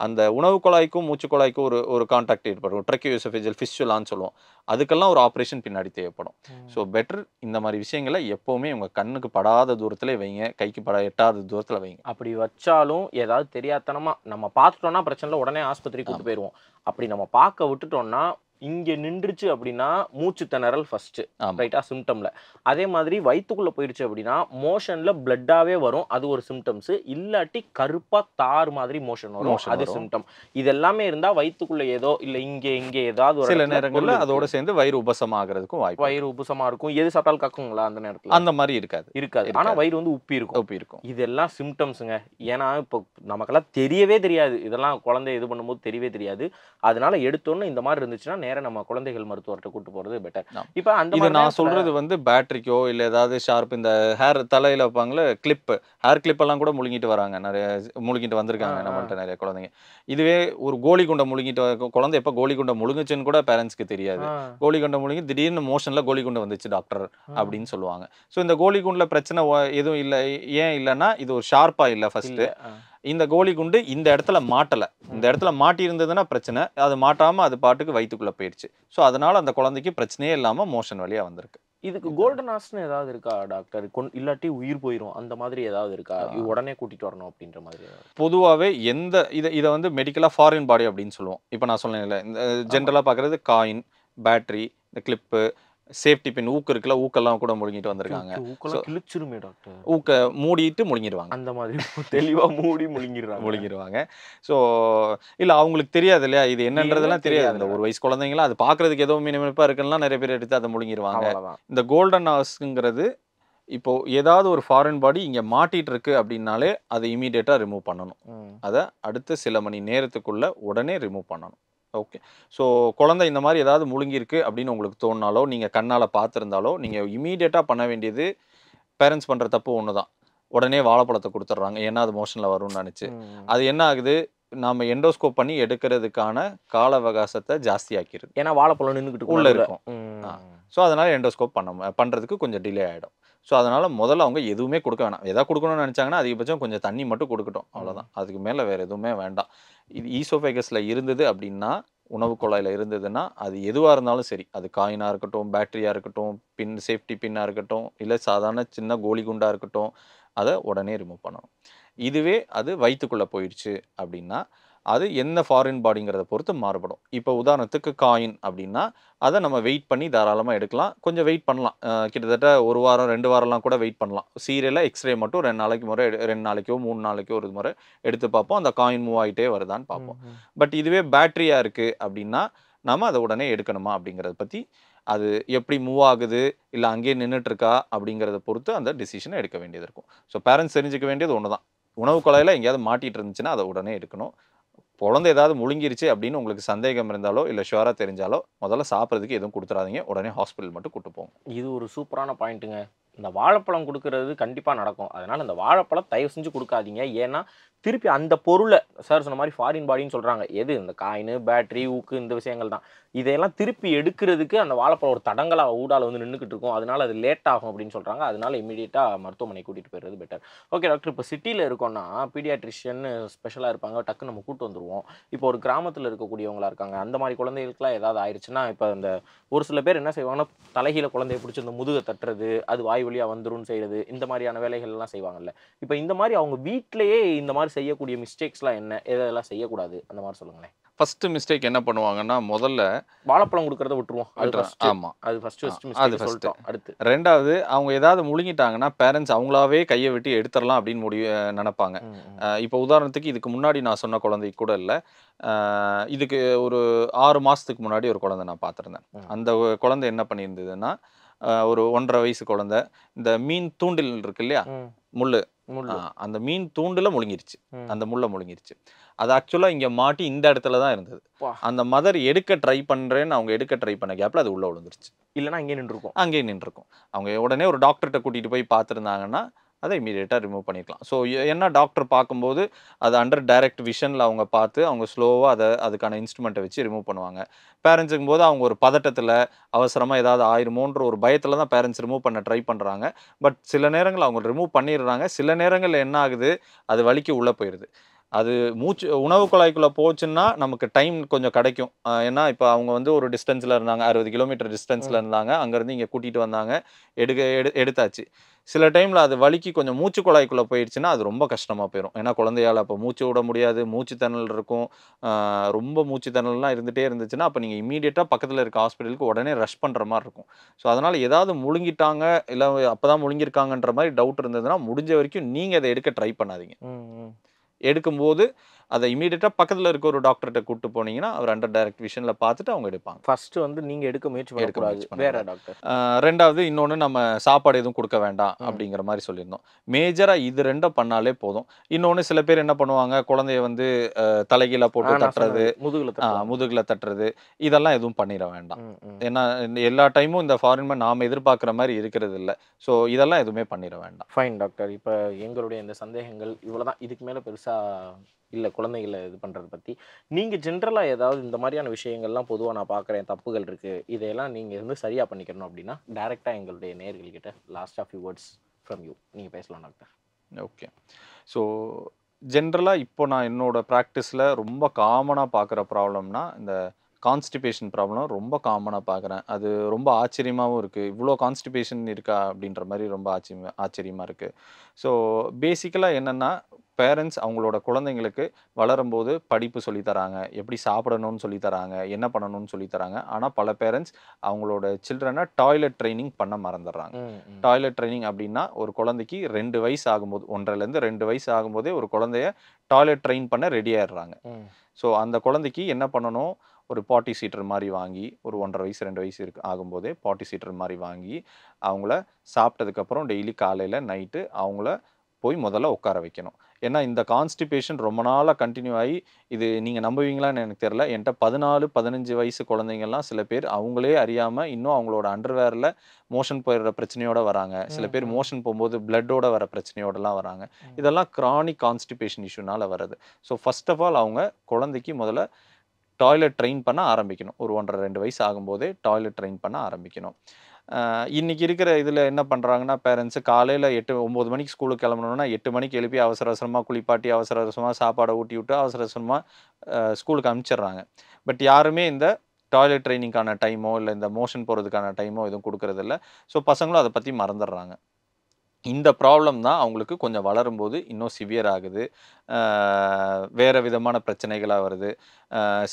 அந்த உணவு குழாய்க்கும் மூச்சு குழாய்க்கும் ஒரு ஒரு கான்டாக்ட் ஏற்படும் ட்ரெக்யூசபிஜல் ஃபிஷுலான்னு சொல்லுவோம் அதுக்கெல்லாம் ஒரு ஆப்ரேஷன் பின்னாடி தேவைப்படும் ஸோ பெட்டர் இந்த மாதிரி விஷயங்களை எப்போவுமே உங்கள் கண்ணுக்கு படாத தூரத்தில் வைங்க கைக்கு பட எட்டாத தூரத்தில் வைங்க அப்படி வச்சாலும் ஏதாவது தெரியாதனமா நம்ம பார்த்துட்டோம்னா பிரச்சனை உடனே ஆஸ்பத்திரி கூட்டு போயிடுவோம் அப்படி நம்ம பார்க்க விட்டுட்டோம்னா இங்கே நின்றுச்சு அப்படின்னா மூச்சு திணறல் ஃபஸ்ட்டு ரைட்டா சிம்டம்ல அதே மாதிரி வயிற்றுக்குள்ளே போயிடுச்சு அப்படின்னா மோஷனில் பிளட்டாகவே வரும் அது ஒரு சிம்டம்ஸு இல்லாட்டி கருப்பாக தார் மாதிரி மோஷன் வரும் அது சிம்டம் இது எல்லாமே இருந்தால் வயிற்றுக்குள்ளே ஏதோ இல்லை இங்கே இங்கே ஏதாவது ஒரு சில நேரங்களில் அதோட சேர்ந்து வயிறு உபசம் ஆகிறதுக்கும் வாய்ப்பு வயிறு உபசமாக இருக்கும் எது சாப்பிட்டாலும் கக்குங்களா அந்த நேரத்தில் அந்த மாதிரி இருக்காது இருக்காது ஆனால் வயிறு வந்து உப்பி இருக்கும் உப்பி இருக்கும் இதெல்லாம் சிம்டம்ஸுங்க ஏன்னா இப்போ நமக்கெல்லாம் தெரியவே தெரியாது இதெல்லாம் குழந்தை இது பண்ணும்போது தெரியவே தெரியாது அதனால எடுத்தோன்னு இந்த மாதிரி இருந்துச்சுன்னா நேரம் நம்ம குழந்தைகள் மருத்துவர்கிட்ட கூட்டு போறது பெட்டர் இப்போ அந்த இது நான் சொல்றது வந்து பேட்டரிக்கோ இல்ல ஏதாவது ஷார்ப் இந்த ஹேர் தலையில வைப்பாங்களே கிளிப் ஹேர் கிளிப் எல்லாம் கூட முழுங்கிட்டு வராங்க நிறைய முழுங்கிட்டு வந்திருக்காங்க நம்மள்ட்ட நிறைய குழந்தைங்க இதுவே ஒரு கோழி குண்டை முழுங்கிட்டு குழந்தை எப்போ கோலி குண்டை முழுங்குச்சுன்னு கூட பேரண்ட்ஸ்க்கு தெரியாது கோலி குண்டை முழுங்கி திடீர்னு மோஷன்ல கோலி குண்டை வந்துச்சு டாக்டர் அப்படின்னு சொல்லுவாங்க ஸோ இந்த கோழி குண்டில் பிரச்சனை எதுவும் இல்லை ஏன் இல்லைன்னா இது ஒரு ஷார்ப்பா இல்லை ஃபர்ஸ்ட் இந்த கோலி குண்டு இந்த இடத்துல மாட்டலை இந்த இடத்துல மாட்டி இருந்ததுன்னா பிரச்சனை அது மாட்டாமல் அது பாட்டுக்கு வயிற்றுக்குள்ளே போயிடுச்சு ஸோ அதனால் அந்த குழந்தைக்கு பிரச்சனையே இல்லாமல் மோஷன் வழியாக வந்திருக்கு இதுக்கு கோல்டன் ஹார்ஸ்னு ஏதாவது இருக்கா டாக்டர் கொன் இல்லாட்டி உயிர் போயிடும் அந்த மாதிரி ஏதாவது இருக்கா உடனே கூட்டிட்டு வரணும் அப்படின்ற மாதிரி பொதுவாகவே எந்த இதை இதை வந்து மெடிக்கலாக ஃபாரின் பாடி அப்படின்னு சொல்லுவோம் இப்போ நான் இல்லை இந்த ஜென்ரலாக பார்க்குறது காயின் பேட்ரி இந்த கிளிப்பு சேஃப்டி பின் ஊக்கு இருக்குல்ல ஊக்கெல்லாம் கூட முழுங்கிட்டு வந்திருக்காங்க கிழிச்சிருமே டாக்டர் ஊக்க மூடிட்டு முழுங்கிடுவாங்க அந்த மாதிரி தெளிவாக மூடி முழுங்கிடுறாங்க முழுங்கிடுவாங்க ஸோ இல்லை அவங்களுக்கு தெரியாது இல்லையா இது என்னன்றதுலாம் தெரியாது அந்த ஒரு வயசு குழந்தைங்களா அது பார்க்கறதுக்கு எதோ மினிமிப்பாக இருக்குன்னா நிறைய பேர் எடுத்து அதை முழுங்கிடுவாங்க இந்த கோல்டன் ஹவுஸ்ங்கிறது இப்போ ஏதாவது ஒரு ஃபாரின் பாடி இங்கே மாட்டிட்டு இருக்கு அப்படின்னாலே அதை இமீடியட்டாக ரிமூவ் பண்ணணும் அதை அடுத்த சில மணி நேரத்துக்குள்ள உடனே ரிமூவ் பண்ணணும் ஓகே ஸோ குழந்தை இந்த மாதிரி ஏதாவது முழுங்கிருக்கு அப்படின்னு உங்களுக்கு தோணுனாலோ நீங்கள் கண்ணால் பார்த்துருந்தாலோ நீங்கள் இமீடியட்டாக பண்ண வேண்டியது பேரண்ட்ஸ் பண்ணுற தப்பு ஒன்று தான் உடனே வாழைப்பழத்தை கொடுத்துட்றாங்க ஏன்னா அது மோஷனில் வரும்னு நினச்சி அது என்ன ஆகுது நாம எண்டோஸ்கோப் பண்ணி எடுக்கிறதுக்கான கால அவகாசத்தை ஜாஸ்தியாக்கிடுது ஏன்னா வாழைப்பழம் நின்றுக்கிட்டு உள்ளே இருக்கும் ஸோ அதனால் எண்டோஸ்கோப் பண்ண பண்ணுறதுக்கு கொஞ்சம் டிலே ஆகிடும் ஸோ அதனால் முதல்ல அவங்க எதுவுமே கொடுக்க வேணாம் எதாவது கொடுக்கணும்னு நினச்சாங்கன்னா அதிகபட்சம் கொஞ்சம் தண்ணி மட்டும் கொடுக்கட்டும் அவ்வளோதான் அதுக்கு மேலே வேறு எதுவுமே வேண்டாம் இது ஈசோஃபேகஸில் இருந்தது அப்படின்னா உணவு குழாயில் இருந்ததுன்னா அது எதுவாக இருந்தாலும் சரி அது காயினாக இருக்கட்டும் பேட்டரியாக இருக்கட்டும் பின் சேஃப்டி பின்னாக இருக்கட்டும் இல்லை சாதாரண சின்ன கோலி குண்டாக இருக்கட்டும் அதை உடனே ரிமூவ் பண்ணணும் இதுவே அது வயிற்றுக்குள்ளே போயிடுச்சு அப்படின்னா அது என்ன ஃபாரின் பாடிங்கிறத பொறுத்து மாறுபடும் இப்போ உதாரணத்துக்கு காயின் அப்படின்னா அதை நம்ம வெயிட் பண்ணி தாராளமாக எடுக்கலாம் கொஞ்சம் வெயிட் பண்ணலாம் கிட்டத்தட்ட ஒரு வாரம் ரெண்டு வாரம்லாம் கூட வெயிட் பண்ணலாம் சீரியலாக எக்ஸ்ரே மட்டும் ரெண்டு நாளைக்கு முறை ரெண்டு நாளைக்கோ மூணு நாளைக்கோ ஒரு முறை எடுத்து பார்ப்போம் அந்த காயின் மூவ் ஆகிட்டே வருதான்னு பார்ப்போம் பட் இதுவே பேட்டரியாக இருக்குது அப்படின்னா நம்ம அதை உடனே எடுக்கணுமா அப்படிங்கிறத பற்றி அது எப்படி மூவ் ஆகுது இல்லை அங்கேயே நின்றுட்டுருக்கா அப்படிங்கிறத பொறுத்து அந்த டிசிஷனை எடுக்க வேண்டியது இருக்கும் ஸோ பேரண்ட்ஸ் தெரிஞ்சுக்க வேண்டியது ஒன்று தான் உணவு குழாயில் எங்கேயாவது மாட்டிகிட்டு இருந்துச்சுன்னா அதை உடனே எடுக்கணும் குழந்தை ஏதாவது முழுங்கிருச்சு அப்படின்னு உங்களுக்கு சந்தேகம் இருந்தாலோ இல்லை ஷுவராக தெரிஞ்சாலோ முதல்ல சாப்பிட்றதுக்கு எதுவும் கொடுத்துறாதீங்க உடனே ஹாஸ்பிட்டல் மட்டும் கூப்பிட்டு போங்க இது ஒரு சூப்பரான பாயிண்ட்டுங்க இந்த வாழைப்பழம் கொடுக்கறது கண்டிப்பாக நடக்கும் அதனால் இந்த வாழைப்பழம் தயவு செஞ்சு கொடுக்காதீங்க ஏன்னா திருப்பி அந்த பொருளை சார் சொன்ன மாதிரி ஃபாரின் பாடின்னு சொல்கிறாங்க எது இந்த காயின் பேட்ரி ஊக்கு இந்த விஷயங்கள் தான் இதையெல்லாம் திருப்பி எடுக்கிறதுக்கு அந்த வாழைப்பழம் ஒரு தடங்களாக ஊடால் வந்து நின்றுக்கிட்டு இருக்கும் அதனால் அது லேட் ஆகும் அப்படின்னு சொல்கிறாங்க அதனால் இமீடியட்டாக மருத்துவமனை கூட்டிகிட்டு போயிடுறது பெட்டர் ஓகே டாக்டர் இப்போ சிட்டியில் இருக்கோம்னா பீடியாட்ரிஷியன் ஸ்பெஷலாக இருப்பாங்க டக்கு நம்ம கூட்டு வந்துடுவோம் இப்போ ஒரு கிராமத்தில் இருக்கக்கூடியவங்களா இருக்காங்க அந்த மாதிரி குழந்தைகளுக்குலாம் ஏதாவது ஆயிடுச்சுன்னா இப்போ அந்த ஒரு சில பேர் என்ன செய்வாங்கன்னா தலைகீழ குழந்தைய பிடிச்சி இந்த முதுகை தட்டுறது அது வாய் வாய் வழியாக வந்துடும் செய்கிறது இந்த மாதிரியான வேலைகள்லாம் செய்வாங்கல்ல இப்போ இந்த மாதிரி அவங்க வீட்டிலேயே இந்த மாதிரி செய்யக்கூடிய மிஸ்டேக்ஸ்லாம் என்ன எதெல்லாம் செய்யக்கூடாது அந்த மாதிரி சொல்லுங்களேன் ஃபஸ்ட்டு மிஸ்டேக் என்ன பண்ணுவாங்கன்னா முதல்ல வாழைப்பழம் கொடுக்கறத விட்டுருவோம் ஆமாம் அது ஃபஸ்ட்டு அது ஃபஸ்ட்டு அடுத்து ரெண்டாவது அவங்க ஏதாவது முழுங்கிட்டாங்கன்னா பேரண்ட்ஸ் அவங்களாவே கையை வெட்டி எடுத்துடலாம் அப்படின்னு முடிவு நினைப்பாங்க இப்போ உதாரணத்துக்கு இதுக்கு முன்னாடி நான் சொன்ன குழந்தை கூட இல்லை இதுக்கு ஒரு ஆறு மாதத்துக்கு முன்னாடி ஒரு குழந்தை நான் பார்த்துருந்தேன் அந்த குழந்தை என்ன பண்ணியிருந்ததுன்னா ஒரு ஒன்றரை வயசு குழந்தை இந்த மீன் தூண்டில் இருக்கு இல்லையா முள் அந்த மீன் தூண்டில் முழுங்கிருச்சு அந்த முள்ளை முழுங்கிருச்சு அது ஆக்சுவலாக இங்கே மாட்டி இந்த இடத்துல தான் இருந்தது அந்த மதர் எடுக்க ட்ரை பண்ணுறேன்னு அவங்க எடுக்க ட்ரை பண்ண கேப்பில் அது உள்ளே விழுந்துருச்சு இல்லைன்னா அங்கேயே நின்றுருக்கும் அங்கேயே நின்றுருக்கும் அவங்க உடனே ஒரு டாக்டர்கிட்ட கூட்டிகிட்டு போய் பார்த்துருந்தாங்கன்னா அதை இமீடியட்டாக ரிமூவ் பண்ணிக்கலாம் ஸோ என்ன டாக்டர் பார்க்கும்போது அது அண்டர் டைரக்ட் விஷனில் அவங்க பார்த்து அவங்க ஸ்லோவாக அதை அதுக்கான இன்ஸ்ட்ருமெண்ட்டை வச்சு ரிமூவ் பண்ணுவாங்க பேரண்ட்ஸுக்கும் போது அவங்க ஒரு பதட்டத்தில் அவசரமாக ஏதாவது ஆயிருமோன்ற ஒரு பயத்தில் தான் பேரண்ட்ஸ் ரிமூவ் பண்ண ட்ரை பண்ணுறாங்க பட் சில நேரங்கள் அவங்க ரிமூவ் பண்ணிடுறாங்க சில நேரங்களில் என்ன ஆகுது அது வலிக்கு உள்ளே போயிடுது அது மூச்சு உணவு குழாய்க்குள்ளே போச்சுன்னா நமக்கு டைம் கொஞ்சம் கிடைக்கும் ஏன்னா இப்போ அவங்க வந்து ஒரு டிஸ்டன்ஸில் இருந்தாங்க அறுபது கிலோமீட்டர் டிஸ்டன்ஸில் இருந்தாங்க அங்கேருந்து இங்கே கூட்டிகிட்டு வந்தாங்க எடுக்க எடு எடுத்தாச்சு சில டைமில் அது வலிக்கு கொஞ்சம் மூச்சு குழாய்க்குள்ளே போயிடுச்சுன்னா அது ரொம்ப கஷ்டமாக போயிடும் ஏன்னா குழந்தையால் அப்போ மூச்சு விட முடியாது மூச்சு தணல் இருக்கும் ரொம்ப மூச்சு தண்ணல்லாம் இருந்துகிட்டே இருந்துச்சுன்னா அப்போ நீங்கள் இமீடியட்டாக பக்கத்தில் இருக்க ஹாஸ்பிட்டலுக்கு உடனே ரஷ் பண்ணுற மாதிரி இருக்கும் ஸோ அதனால் ஏதாவது முழுங்கிட்டாங்க இல்லை அப்போ தான் முழுங்கியிருக்காங்கன்ற மாதிரி டவுட் இருந்ததுன்னா முடிஞ்ச வரைக்கும் நீங்கள் அதை எடுக்க ட்ரை பண்ணாதீங்க எடுக்கும்போது அதை இமீடியட்டாக பக்கத்தில் இருக்க ஒரு டாக்டர்கிட்ட கூட்டு போனீங்கன்னா அவர் அண்டர் டைரக்ட் விஷனில் பார்த்துட்டு அவங்க எடுப்பாங்க ஃபர்ஸ்ட் வந்து நீங்கள் எடுக்க முயற்சி எடுக்க வேற டாக்டர் ரெண்டாவது இன்னொன்று நம்ம சாப்பாடு எதுவும் கொடுக்க வேண்டாம் அப்படிங்கிற மாதிரி சொல்லியிருந்தோம் மேஜராக இது ரெண்டும் பண்ணாலே போதும் இன்னொன்று சில பேர் என்ன பண்ணுவாங்க குழந்தைய வந்து தலைகீழ போட்டு தட்டுறது முதுகில் முதுகில் தட்டுறது இதெல்லாம் எதுவும் பண்ணிட வேண்டாம் ஏன்னா எல்லா டைமும் இந்த ஃபாரின்மை நாம் எதிர்பார்க்குற மாதிரி இருக்கிறது இல்லை ஸோ இதெல்லாம் எதுவுமே பண்ணிட வேண்டாம் ஃபைன் டாக்டர் இப்போ எங்களுடைய இந்த சந்தேகங்கள் இவ்வளோதான் இதுக்கு மேலே பெருசாக இல்லை குழந்தைகளை இது பண்ணுறத பற்றி நீங்கள் ஜென்ரலாக ஏதாவது இந்த மாதிரியான விஷயங்கள்லாம் பொதுவாக நான் பார்க்குறேன் தப்புகள் இருக்குது இதையெல்லாம் நீங்கள் வந்து சரியாக பண்ணிக்கணும் அப்படின்னா டேரெக்டாக எங்களுடைய நேர்கள்கிட்ட last of you words from you நீங்கள் பேசலாம் டாக்டர் ஓகே ஸோ ஜென்ரலாக இப்போ நான் என்னோடய ப்ராக்டிஸில் ரொம்ப காமனாக பார்க்குற ப்ராப்ளம்னா இந்த கான்ஸ்டிபேஷன் ப்ராப்ளம் ரொம்ப காமனாக பார்க்குறேன் அது ரொம்ப ஆச்சரியமாகவும் இருக்குது இவ்வளோ கான்ஸ்டிபேஷன் இருக்கா அப்படின்ற மாதிரி ரொம்ப ஆச்சரிய ஆச்சரியமாக இருக்குது ஸோ பேசிக்கலாக என்னென்னா பேரண்ட்ஸ் அவங்களோட குழந்தைங்களுக்கு வளரும்போது படிப்பு சொல்லித்தராங்க எப்படி சாப்பிடணும்னு சொல்லித்தராங்க என்ன பண்ணணும்னு சொல்லித்தராங்க ஆனால் பல பேரண்ட்ஸ் அவங்களோட சில்ட்ரனை டாய்லெட் ட்ரைனிங் பண்ண மறந்துடுறாங்க டாய்லெட் ட்ரைனிங் அப்படின்னா ஒரு குழந்தைக்கு ரெண்டு வயசு ஆகும்போது ஒன்றரைலேருந்து ரெண்டு வயசு ஆகும்போதே ஒரு குழந்தைய டாய்லெட் ட்ரெயின் பண்ண ரெடி ஆயிடுறாங்க ஸோ அந்த குழந்தைக்கு என்ன பண்ணணும் ஒரு பாட்டி சீட்டர் மாதிரி வாங்கி ஒரு ஒன்றரை வயசு ரெண்டு வயசு இருக்கு ஆகும்போதே பாட்டி சீட்டர் மாதிரி வாங்கி அவங்கள சாப்பிட்டதுக்கப்புறம் டெய்லி காலையில் நைட்டு அவங்கள போய் முதல்ல உட்கார வைக்கணும் ஏன்னா இந்த கான்ஸ்டிபேஷன் ரொம்ப நாளாக கண்டினியூ ஆகி இது நீங்கள் நம்புவீங்களான்னு எனக்கு தெரில என்கிட்ட பதினாலு பதினஞ்சு வயசு குழந்தைங்கள்லாம் சில பேர் அவங்களே அறியாமல் இன்னும் அவங்களோட அண்டர்வேரில் மோஷன் போயிடுற பிரச்சனையோட வராங்க சில பேர் மோஷன் போகும்போது பிளட்டோட வர பிரச்சனையோடலாம் வராங்க இதெல்லாம் கிரானிக் கான்ஸ்டிபேஷன் இஷ்யூனால் வருது ஸோ ஃபர்ஸ்ட் ஆஃப் ஆல் அவங்க குழந்தைக்கு முதல்ல டாய்லெட் ட்ரெயின் பண்ண ஆரம்பிக்கணும் ஒரு ஒன்றரை ரெண்டு வயசு ஆகும்போதே டாய்லெட் ட்ரெயின் பண்ண ஆரம்பிக்கணும் இன்றைக்கி இருக்கிற இதில் என்ன பண்ணுறாங்கன்னா பேரண்ட்ஸு காலையில் எட்டு ஒம்பது மணிக்கு ஸ்கூலுக்கு கிளம்பணுன்னா எட்டு மணிக்கு எழுப்பி அவசர அவசரமாக குளிப்பாட்டி அவசர அவசரமாக சாப்பாடை ஊட்டி விட்டு அவசர அவசரமாக ஸ்கூலுக்கு அனுப்பிச்சிடுறாங்க பட் யாருமே இந்த டாய்லெட் ட்ரைனிங்க்கான டைமோ இல்லை இந்த மோஷன் போகிறதுக்கான டைமோ எதுவும் கொடுக்கறதில்ல ஸோ பசங்களும் அதை பற்றி மறந்துடுறாங்க இந்த ப்ராப்ளம் தான் அவங்களுக்கு கொஞ்சம் வளரும்போது இன்னும் சிவியர் ஆகுது வேறு விதமான பிரச்சனைகளாக வருது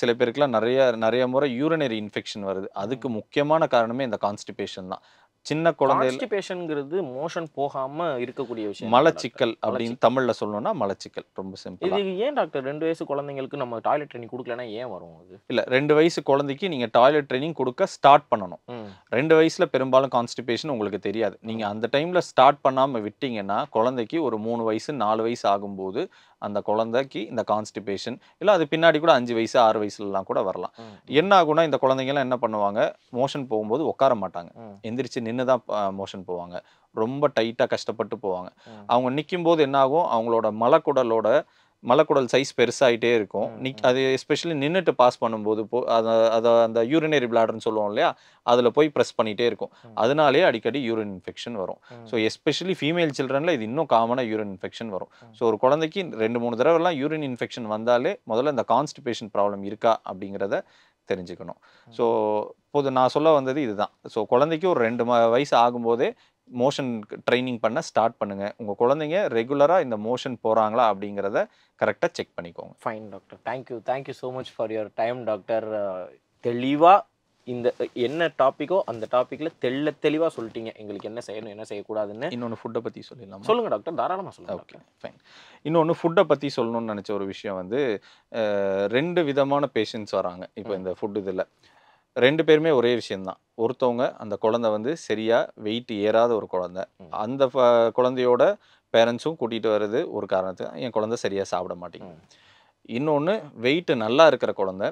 சில பேருக்குலாம் நிறைய நிறைய முறை யூரினரி இன்ஃபெக்ஷன் வருது அதுக்கு முக்கியமான காரணமே இந்த கான்ஸ்டிபேஷன் தான் சின்ன குழந்தைங்கிறது மோஷன் போகாம இருக்கக்கூடிய விஷயம் மலச்சிக்கல் அப்படின்னு தமிழ்ல சொல்லணும்னா மலச்சிக்கல் ரொம்ப சிம்பிள் இது ஏன் டாக்டர் ரெண்டு வயசு குழந்தைங்களுக்கு நம்ம டாய்லெட் ட்ரைனிங் கொடுக்கலன்னா ஏன் வரும் அது இல்ல ரெண்டு வயசு குழந்தைக்கு நீங்க டாய்லெட் ட்ரைனிங் கொடுக்க ஸ்டார்ட் பண்ணணும் ரெண்டு வயசுல பெரும்பாலும் கான்ஸ்டிபேஷன் உங்களுக்கு தெரியாது நீங்க அந்த டைம்ல ஸ்டார்ட் பண்ணாம விட்டீங்கன்னா குழந்தைக்கு ஒரு மூணு வயசு நாலு வயசு ஆகும்போது அந்த குழந்தைக்கு இந்த கான்ஸ்டிபேஷன் இல்லை அது பின்னாடி கூட அஞ்சு வயசு ஆறு வயசுலலாம் கூட வரலாம் என்ன ஆகுனா இந்த குழந்தைங்கலாம் என்ன பண்ணுவாங்க மோஷன் போகும்போது உட்கார மாட்டாங்க எந்திரிச்சு நின்று தான் மோஷன் போவாங்க ரொம்ப டைட்டாக கஷ்டப்பட்டு போவாங்க அவங்க நிற்கும் போது என்னாகும் அவங்களோட மலக்குடலோட மலக்குடல் சைஸ் பெருசாகிட்டே இருக்கும் நிக் அது எஸ்பெஷலி நின்றுட்டு பாஸ் பண்ணும்போது போ அதை அதை அந்த யூரினரி பிளாடர்னு சொல்லுவோம் இல்லையா அதில் போய் ப்ரெஸ் பண்ணிகிட்டே இருக்கும் அதனாலே அடிக்கடி யூரின் இன்ஃபெக்ஷன் வரும் ஸோ எஸ்பெஷலி ஃபீமேல் சில்ட்ரனில் இது இன்னும் காமனாக யூரின் இன்ஃபெக்ஷன் வரும் ஸோ ஒரு குழந்தைக்கு ரெண்டு மூணு தடவைலாம் யூரின் இன்ஃபெக்ஷன் வந்தாலே முதல்ல இந்த கான்ஸ்டிபேஷன் ப்ராப்ளம் இருக்கா அப்படிங்கிறத தெரிஞ்சுக்கணும் ஸோ பொது நான் சொல்ல வந்தது இதுதான் ஸோ குழந்தைக்கு ஒரு ரெண்டு ம வயசு ஆகும்போதே மோஷன் ட்ரைனிங் பண்ண ஸ்டார்ட் பண்ணுங்கள் உங்கள் குழந்தைங்க ரெகுலராக இந்த மோஷன் போகிறாங்களா அப்படிங்கிறத கரெக்டாக செக் பண்ணிக்கோங்க fine doctor thank you so much for your time doctor தெளிவாக இந்த என்ன டாப்பிக்கோ அந்த டாப்பிக்கில் தெல்ல தெளிவாக சொல்லிட்டீங்க எங்களுக்கு என்ன செய்யணும் என்ன செய்யக்கூடாதுன்னு இன்னொன்று ஃபுட்டை பற்றி சொல்லிடலாம் சொல்லுங்கள் டாக்டர் தாராளமாக சொல்லுங்க ஓகே ஃபைன் இன்னொன்று ஃபுட்டை பற்றி சொல்லணும்னு நினச்ச ஒரு விஷயம் வந்து ரெண்டு விதமான பேஷண்ட்ஸ் வராங்க இப்போ இந்த ஃபுட் இதில் ரெண்டு பேருமே ஒரே விஷயம்தான் ஒருத்தவங்க அந்த குழந்தை வந்து சரியாக வெயிட் ஏறாத ஒரு குழந்தை அந்த குழந்தையோட பேரண்ட்ஸும் கூட்டிகிட்டு வர்றது ஒரு காரணத்துக்கு என் குழந்தை சரியாக சாப்பிட மாட்டேங்குது இன்னொன்று வெயிட்டு நல்லா இருக்கிற குழந்தை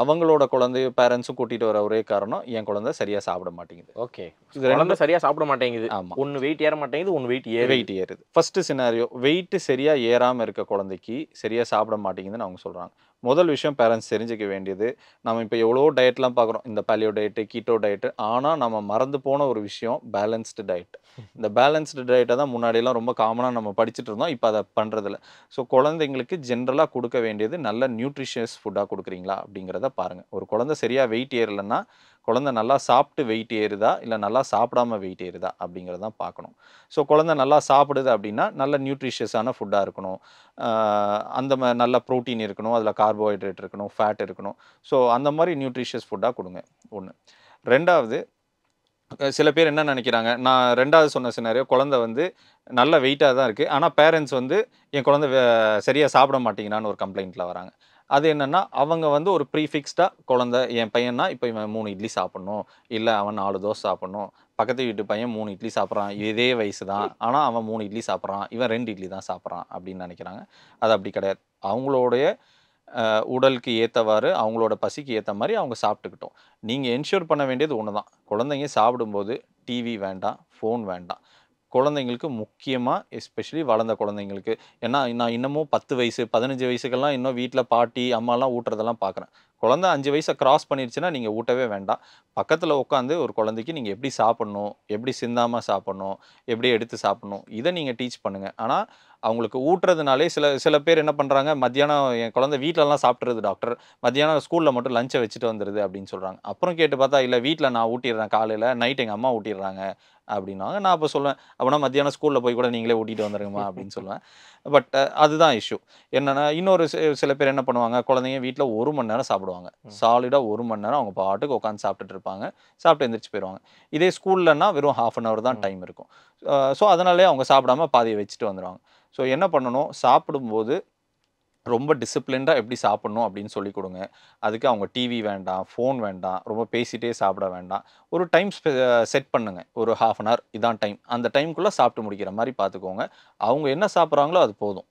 அவங்களோட குழந்தைய பேரண்ட்ஸும் கூட்டிகிட்டு வர ஒரே காரணம் என் குழந்தை சரியாக சாப்பிட மாட்டேங்குது ஓகே இது ரெண்டும் சரியாக சாப்பிட மாட்டேங்குது ஆமாம் ஒன்று வெயிட் ஏற மாட்டேங்குது ஒன்று வெயிட் ஏ வெயிட் ஏறுது ஃபஸ்ட்டு சினாரியோ வெயிட்டு சரியாக ஏறாமல் இருக்க குழந்தைக்கு சரியாக சாப்பிட மாட்டேங்குதுன்னு அவங்க சொல்கிறாங்க முதல் விஷயம் பேரண்ட்ஸ் தெரிஞ்சிக்க வேண்டியது நம்ம இப்போ எவ்வளோ டயட்லாம் பார்க்குறோம் இந்த பேலியோ டயட்டு கீட்டோ டயட்டு ஆனால் நம்ம மறந்து போன ஒரு விஷயம் பேலன்ஸ்டு டயட் இந்த பேலன்ஸ்டு டயட்டை தான் முன்னாடியெல்லாம் ரொம்ப காமனாக நம்ம படிச்சுட்டு இருந்தோம் இப்போ அதை பண்ணுறதில்ல ஸோ குழந்தைங்களுக்கு ஜென்ரலாக கொடுக்க வேண்டியது நல்ல நியூட்ரிஷியஸ் ஃபுட்டாக கொடுக்குறீங்களா அப்படிங்கிறத பாருங்கள் ஒரு குழந்தை சரியாக வெயிட் ஏறலைன்னா குழந்தை நல்லா சாப்பிட்டு வெயிட் ஏறுதா இல்லை நல்லா சாப்பிடாம வெயிட் ஏறுதா அப்படிங்கிறதான் பார்க்கணும் ஸோ குழந்தை நல்லா சாப்பிடுது அப்படின்னா நல்ல நியூட்ரிஷியஸான ஃபுட்டாக இருக்கணும் அந்த மாதிரி நல்ல ப்ரோட்டீன் இருக்கணும் அதில் கார்போஹைட்ரேட் இருக்கணும் ஃபேட் இருக்கணும் ஸோ அந்த மாதிரி நியூட்ரிஷியஸ் ஃபுட்டாக கொடுங்க ஒன்று ரெண்டாவது சில பேர் என்ன நினைக்கிறாங்க நான் ரெண்டாவது சொன்ன சின்ன குழந்தை வந்து நல்ல வெயிட்டாக தான் இருக்குது ஆனால் பேரண்ட்ஸ் வந்து என் குழந்தை சரியாக சாப்பிட மாட்டேங்கிறான்னு ஒரு கம்ப்ளைண்ட்டில் வராங்க அது என்னென்னா அவங்க வந்து ஒரு ப்ரீஃபிக்ஸ்டாக குழந்த என் பையனா இப்போ இவன் மூணு இட்லி சாப்பிட்ணும் இல்லை அவன் நாலு தோசை சாப்பிட்ணும் பக்கத்து வீட்டு பையன் மூணு இட்லி சாப்பிட்றான் இதே வயசு தான் ஆனால் அவன் மூணு இட்லி சாப்பிட்றான் இவன் ரெண்டு இட்லி தான் சாப்பிட்றான் அப்படின்னு நினைக்கிறாங்க அது அப்படி கிடையாது அவங்களுடைய உடலுக்கு ஏற்றவாறு அவங்களோட பசிக்கு ஏற்ற மாதிரி அவங்க சாப்பிட்டுக்கிட்டோம் நீங்கள் என்ஷூர் பண்ண வேண்டியது ஒன்று தான் குழந்தைங்க சாப்பிடும்போது டிவி வேண்டாம் ஃபோன் வேண்டாம் குழந்தைங்களுக்கு முக்கியமாக எஸ்பெஷலி வளர்ந்த குழந்தைங்களுக்கு ஏன்னா நான் இன்னமும் பத்து வயசு பதினஞ்சு வயசுக்கெல்லாம் இன்னும் வீட்டில் பாட்டி அம்மாலாம் ஊட்டுறதெல்லாம் பார்க்குறேன் குழந்த அஞ்சு வயசை க்ராஸ் பண்ணிருச்சுன்னா நீங்கள் ஊட்டவே வேண்டாம் பக்கத்தில் உட்காந்து ஒரு குழந்தைக்கு நீங்கள் எப்படி சாப்பிட்ணும் எப்படி சிந்தாமல் சாப்பிட்ணும் எப்படி எடுத்து சாப்பிட்ணும் இதை நீங்கள் டீச் பண்ணுங்கள் ஆனால் அவங்களுக்கு ஊட்டுறதுனாலே சில சில பேர் என்ன பண்ணுறாங்க மத்தியானம் என் குழந்தை வீட்டிலலாம் சாப்பிட்றது டாக்டர் மத்தியானம் ஸ்கூலில் மட்டும் லஞ்சை வச்சுட்டு வந்துடுது அப்படின்னு சொல்கிறாங்க அப்புறம் கேட்டு பார்த்தா இல்லை வீட்டில் நான் ஊட்டிடுறேன் காலையில் நைட் எங்கள் அம்மா ஊட்டிடுறாங்க அப்படின்னாங்க நான் அப்போ சொல்லுவேன் அப்படின்னா மத்தியானம் ஸ்கூலில் போய் கூட நீங்களே ஓட்டிகிட்டு வந்துருங்கம்மா அப்படின்னு சொல்லுவேன் பட் அதுதான் இஷ்யூ என்னென்னா இன்னொரு சில பேர் என்ன பண்ணுவாங்க குழந்தைங்க வீட்டில் ஒரு மணி நேரம் சாப்பிடுவாங்க சாலிடாக ஒரு மணி நேரம் அவங்க பாட்டுக்கு உட்காந்து சாப்பிட்டுட்டு இருப்பாங்க சாப்பிட்டு எந்திரிச்சு போயிடுவாங்க இதே ஸ்கூல்லன்னா வெறும் ஹாஃப் அன் ஹவர் தான் டைம் இருக்கும் ஸோ அதனாலே அவங்க சாப்பிடாம பாதியை வச்சுட்டு வந்துடுவாங்க ஸோ என்ன பண்ணணும் சாப்பிடும்போது ரொம்ப டிசிப்ளின்டாக எப்படி சாப்பிட்ணும் அப்படின்னு சொல்லி கொடுங்க அதுக்கு அவங்க டிவி வேண்டாம் ஃபோன் வேண்டாம் ரொம்ப பேசிகிட்டே சாப்பிட வேண்டாம் ஒரு டைம் செட் பண்ணுங்கள் ஒரு ஹாஃப் அன் ஹவர் இதான் டைம் அந்த டைமுக்குள்ளே சாப்பிட்டு முடிக்கிற மாதிரி பார்த்துக்கோங்க அவங்க என்ன சாப்பிட்றாங்களோ அது போதும்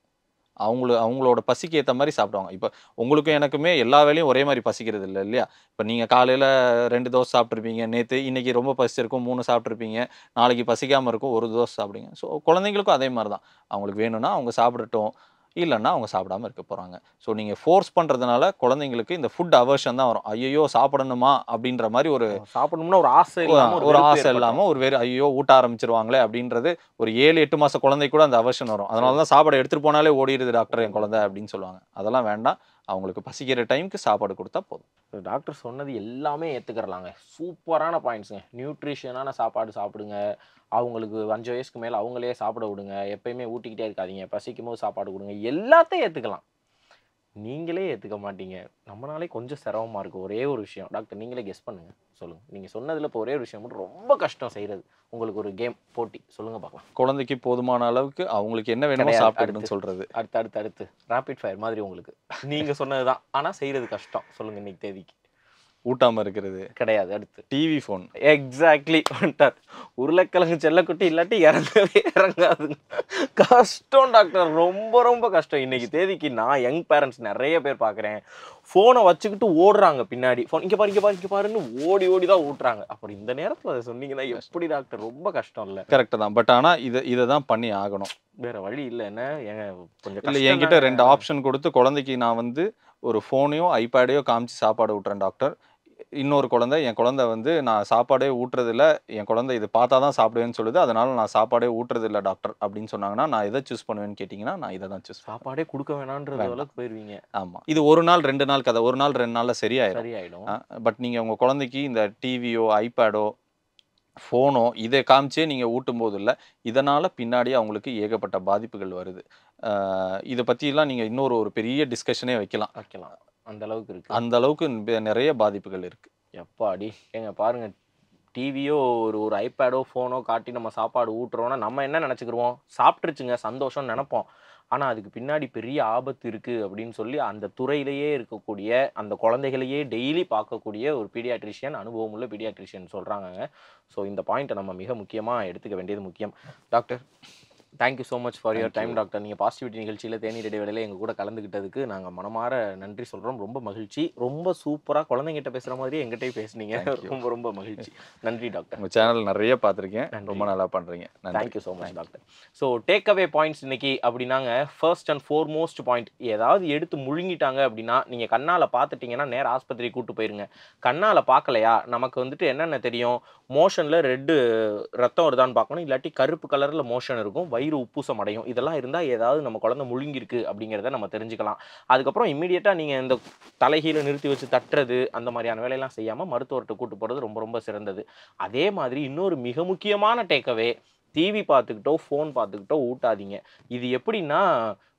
அவங்களு அவங்களோட பசிக்கு ஏற்ற மாதிரி சாப்பிடுவாங்க இப்போ உங்களுக்கும் எனக்குமே எல்லா வேலையும் ஒரே மாதிரி பசிக்கிறது இல்லை இல்லையா இப்போ நீங்கள் காலையில் ரெண்டு தோசை சாப்பிட்ருப்பீங்க நேற்று இன்றைக்கி ரொம்ப பசிச்சிருக்கும் மூணு சாப்பிட்ருப்பீங்க நாளைக்கு பசிக்காமல் இருக்கும் ஒரு தோசை சாப்பிடுங்க ஸோ குழந்தைங்களுக்கும் அதே மாதிரி தான் அவங்களுக்கு வேணும்னா அவங்க சாப்பிடட்டும் இல்லைன்னா அவங்க சாப்பிடாமல் இருக்க போகிறாங்க ஸோ நீங்கள் ஃபோர்ஸ் பண்ணுறதுனால குழந்தைங்களுக்கு இந்த ஃபுட் அவர்ஷன் தான் வரும் ஐயோ சாப்பிடணுமா அப்படின்ற மாதிரி ஒரு சாப்பிடணும்னா ஒரு ஆசை ஒரு ஆசை இல்லாமல் ஒரு வேறு ஐயோ ஊட்ட ஆரம்பிச்சிருவாங்களே அப்படின்றது ஒரு ஏழு எட்டு மாதம் குழந்தை கூட அந்த அவர்ஷன் வரும் அதனால தான் சாப்பாடு எடுத்துகிட்டு போனாலே ஓடிடுது டாக்டர் என் குழந்தை அப்படின்னு சொல்லுவாங்க அதெல்லாம் வேண்டாம் அவங்களுக்கு பசிக்கிற டைமுக்கு சாப்பாடு கொடுத்தா போதும் டாக்டர் சொன்னது எல்லாமே ஏற்றுக்கிறலாங்க சூப்பரான பாயிண்ட்ஸுங்க நியூட்ரிஷனான சாப்பாடு சாப்பிடுங்க அவங்களுக்கு அஞ்சு வயசுக்கு மேலே அவங்களே சாப்பிட விடுங்க எப்பயுமே ஊட்டிக்கிட்டே இருக்காதிங்க பசிக்கும் போது சாப்பாடு கொடுங்க எல்லாத்தையும் ஏற்றுக்கலாம் நீங்களே ஏற்றுக்க மாட்டீங்க நம்மளாலே கொஞ்சம் சிரமமாக இருக்குது ஒரே ஒரு விஷயம் டாக்டர் நீங்களே கெஸ் பண்ணுங்கள் சொல்லுங்கள் நீங்கள் சொன்னதில் இப்போ ஒரே ஒரு விஷயம் மட்டும் ரொம்ப கஷ்டம் செய்கிறது உங்களுக்கு ஒரு கேம் போட்டி சொல்லுங்கள் பார்க்கலாம் குழந்தைக்கு போதுமான அளவுக்கு அவங்களுக்கு என்ன வேணுமோ சாப்பிட்டுன்னு சொல்கிறது அடுத்து அடுத்து அடுத்து ராப்பிட் ஃபயர் மாதிரி உங்களுக்கு நீங்கள் சொன்னது தான் ஆனால் செய்கிறது கஷ்டம் சொல்லுங்கள் இன்றைக்கி தேதிக்கு ஊட்டாமல் இருக்கிறது கிடையாது அடுத்து டிவி ஃபோன் எக்ஸாக்ட்லி வந்துட்டார் உருளைக்கிழங்கு செல்லக்குட்டி இல்லாட்டி இறங்கவே இறங்காது கஷ்டம் டாக்டர் ரொம்ப ரொம்ப கஷ்டம் இன்னைக்கு தேதிக்கு நான் யங் பேரண்ட்ஸ் நிறைய பேர் பார்க்குறேன் ஃபோனை வச்சுக்கிட்டு ஓடுறாங்க பின்னாடி ஃபோன் இங்கே பாரு இங்கே பாரு இங்கே பாருன்னு ஓடி ஓடி தான் ஊட்டுறாங்க அப்படி இந்த நேரத்தில் அதை சொன்னீங்கன்னா எப்படி டாக்டர் ரொம்ப கஷ்டம் இல்லை கரெக்டு தான் பட் ஆனால் இதை இதை தான் பண்ணி ஆகணும் வேற வழி இல்லை என்ன கொஞ்சம் இல்லை என்கிட்ட ரெண்டு ஆப்ஷன் கொடுத்து குழந்தைக்கு நான் வந்து ஒரு ஃபோனையோ ஐபேடையோ காமிச்சு சாப்பாடு விட்டுறேன் டாக்டர் இன்னொரு குழந்தை என் குழந்தை வந்து நான் சாப்பாடே ஊட்டுறதில்ல என் குழந்தை இது பார்த்தா தான் சாப்பிடுவேன்னு சொல்லுது அதனால் நான் சாப்பாடே ஊட்டுறதில்ல டாக்டர் அப்படின்னு சொன்னாங்கன்னா நான் எதை சூஸ் பண்ணுவேன்னு கேட்டிங்கன்னா நான் இதை தான் சூஸ் சாப்பாடே கொடுக்க வேணான்ற அளவுக்கு போயிடுவீங்க ஆமாம் இது ஒரு நாள் ரெண்டு நாள் கதை ஒரு நாள் ரெண்டு நாளில் சரியாயிடும் சரியாயிடும் பட் நீங்கள் உங்கள் குழந்தைக்கு இந்த டிவியோ ஐபேடோ ஃபோனோ இதை காமிச்சே நீங்கள் ஊட்டும் போது இல்லை இதனால் பின்னாடி அவங்களுக்கு ஏகப்பட்ட பாதிப்புகள் வருது இதை பற்றிலாம் நீங்கள் இன்னொரு ஒரு பெரிய டிஸ்கஷனே வைக்கலாம் வைக்கலாம் அந்த அளவுக்கு இருக்கு அந்த அளவுக்கு நிறைய பாதிப்புகள் இருக்கு எப்பாடி ஏங்க பாருங்க டிவியோ ஒரு ஒரு ஐபேடோ ஃபோனோ காட்டி நம்ம சாப்பாடு ஊட்டுறோன்னா நம்ம என்ன நினச்சிக்கிருவோம் சாப்பிட்ருச்சுங்க சந்தோஷம்னு நினப்போம் ஆனால் அதுக்கு பின்னாடி பெரிய ஆபத்து இருக்குது அப்படின்னு சொல்லி அந்த துறையிலேயே இருக்கக்கூடிய அந்த குழந்தைகளையே டெய்லி பார்க்கக்கூடிய ஒரு பீடியாட்ரிஷியன் அனுபவம் உள்ள பீடியாட்ரிஷியன் சொல்கிறாங்க ஸோ இந்த பாயிண்ட்டை நம்ம மிக முக்கியமாக எடுத்துக்க வேண்டியது முக்கியம் doctor thank you so much for your time doctor நீங்கள் பாசிட்டிவிட்டி நிகழ்ச்சியில் தேநீர் இடைவேளையில் எங்கள் கூட கலந்துக்கிட்டதுக்கு நாங்கள் மனமாற நன்றி சொல்கிறோம் ரொம்ப மகிழ்ச்சி ரொம்ப சூப்பராக குழந்தைங்கிட்ட பேசுகிற மாதிரி எங்கிட்டே பேசுனீங்க ரொம்ப ரொம்ப மகிழ்ச்சி நன்றி டாக்டர் உங்கள் சேனல் நிறைய பார்த்துருக்கேன் ரொம்ப நல்லா பண்ணுறீங்க thank you so much doctor so take away points இன்னைக்கு அப்படின்னாங்க ஃபர்ஸ்ட் அண்ட் ஃபோர்மோஸ்ட் பாயிண்ட் ஏதாவது எடுத்து முழுங்கிட்டாங்க அப்படின்னா நீங்கள் கண்ணால் பார்த்துட்டீங்கன்னா நேராக ஆஸ்பத்திரி கூட்டு போயிருங்க கண்ணால் பார்க்கலையா நமக்கு வந்துட்டு என்னென்ன தெரியும் மோஷனில் ரெட்டு ரத்தம் வருதான்னு பார்க்கணும் இல்லாட்டி கருப்பு கலரில் மோஷன் இருக்கும் வயிறு உப்புசம் அடையும் இதெல்லாம் இருந்தால் ஏதாவது நம்ம குழந்தை முழுங்கிருக்கு அப்படிங்கிறத நம்ம தெரிஞ்சுக்கலாம் அதுக்கப்புறம் இம்மீடியட்டாக நீங்கள் இந்த தலைகீழ நிறுத்தி வச்சு தட்டுறது அந்த மாதிரியான வேலையெல்லாம் செய்யாமல் மருத்துவர்கிட்ட கூட்டு போகிறது ரொம்ப ரொம்ப சிறந்தது அதே மாதிரி இன்னொரு மிக முக்கியமான டேக்கவே டிவி பார்த்துக்கிட்டோ ஃபோன் பார்த்துக்கிட்டோ ஊட்டாதீங்க இது எப்படின்னா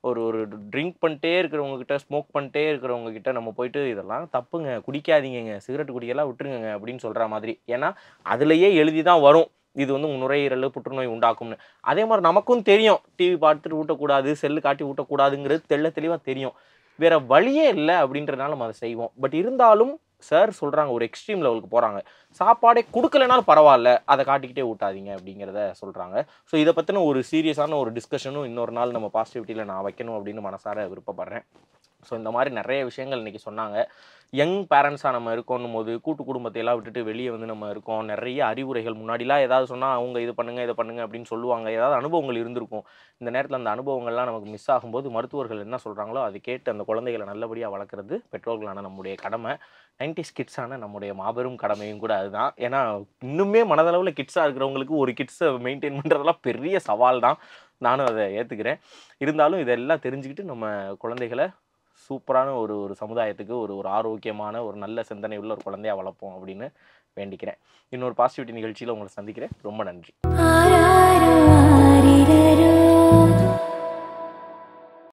ஒரு ஒரு ட்ரிங்க் பண்ணிட்டே இருக்கிறவங்கக்கிட்ட ஸ்மோக் பண்ணிட்டே இருக்கிறவங்கக்கிட்ட நம்ம போயிட்டு இதெல்லாம் தப்புங்க குடிக்காதீங்க சிகரெட் குடிக்கலாம் விட்டுருங்க அப்படின்னு சொல்கிற மாதிரி ஏன்னா அதுலேயே எழுதி தான் வரும் இது வந்து நுரையீரல் புற்றுநோய் உண்டாக்கும்னு அதே மாதிரி நமக்கும் தெரியும் டிவி பார்த்துட்டு ஊட்டக்கூடாது செல்லு காட்டி ஊட்டக்கூடாதுங்கிறது தெள்ள தெளிவாக தெரியும் வேற வழியே இல்லை அப்படின்றதுனால நம்ம அதை செய்வோம் பட் இருந்தாலும் சார் சொல்கிறாங்க ஒரு எக்ஸ்ட்ரீம் லெவலுக்கு போகிறாங்க சாப்பாடே கொடுக்கலனாலும் பரவாயில்ல அதை காட்டிக்கிட்டே ஊட்டாதீங்க அப்படிங்கிறத சொல்கிறாங்க ஸோ இதை பற்றின ஒரு சீரியஸான ஒரு டிஸ்கஷனும் இன்னொரு நாள் நம்ம பாசிட்டிவிட்டியில் நான் வைக்கணும் அப்படின்னு மனசார விருப்பப்படுறேன் ஸோ இந்த மாதிரி நிறைய விஷயங்கள் இன்றைக்கி சொன்னாங்க யங் பேரண்ட்ஸாக நம்ம இருக்கோன்னும் போது கூட்டு குடும்பத்தையெல்லாம் விட்டுட்டு வெளியே வந்து நம்ம இருக்கோம் நிறைய அறிவுரைகள் முன்னாடிலாம் ஏதாவது சொன்னால் அவங்க இது பண்ணுங்கள் இதை பண்ணுங்கள் அப்படின்னு சொல்லுவாங்க ஏதாவது அனுபவங்கள் இருந்திருக்கும் இந்த நேரத்தில் அந்த அனுபவங்கள்லாம் நமக்கு மிஸ் ஆகும்போது மருத்துவர்கள் என்ன சொல்கிறாங்களோ அது கேட்டு அந்த குழந்தைகளை நல்லபடியாக வளர்க்குறது பெற்றோர்களான நம்முடைய கடமை நைன்டி கிட்ஸான நம்முடைய மாபெரும் கடமையும் கூட அதுதான் ஏன்னா இன்னுமே மனதளவில் கிட்ஸாக இருக்கிறவங்களுக்கு ஒரு கிட்ஸை மெயின்டைன் பண்ணுறதெல்லாம் பெரிய சவால் தான் நானும் அதை ஏற்றுக்கிறேன் இருந்தாலும் இதெல்லாம் தெரிஞ்சுக்கிட்டு நம்ம குழந்தைகளை சூப்பரான ஒரு ஒரு சமுதாயத்துக்கு ஒரு ஒரு ஆரோக்கியமான ஒரு நல்ல சிந்தனை உள்ள ஒரு குழந்தையாக வளர்ப்போம் அப்படின்னு வேண்டிக்கிறேன் இன்னொரு பாசிட்டிவிட்டி நிகழ்ச்சியில் உங்களை சந்திக்கிறேன் ரொம்ப நன்றி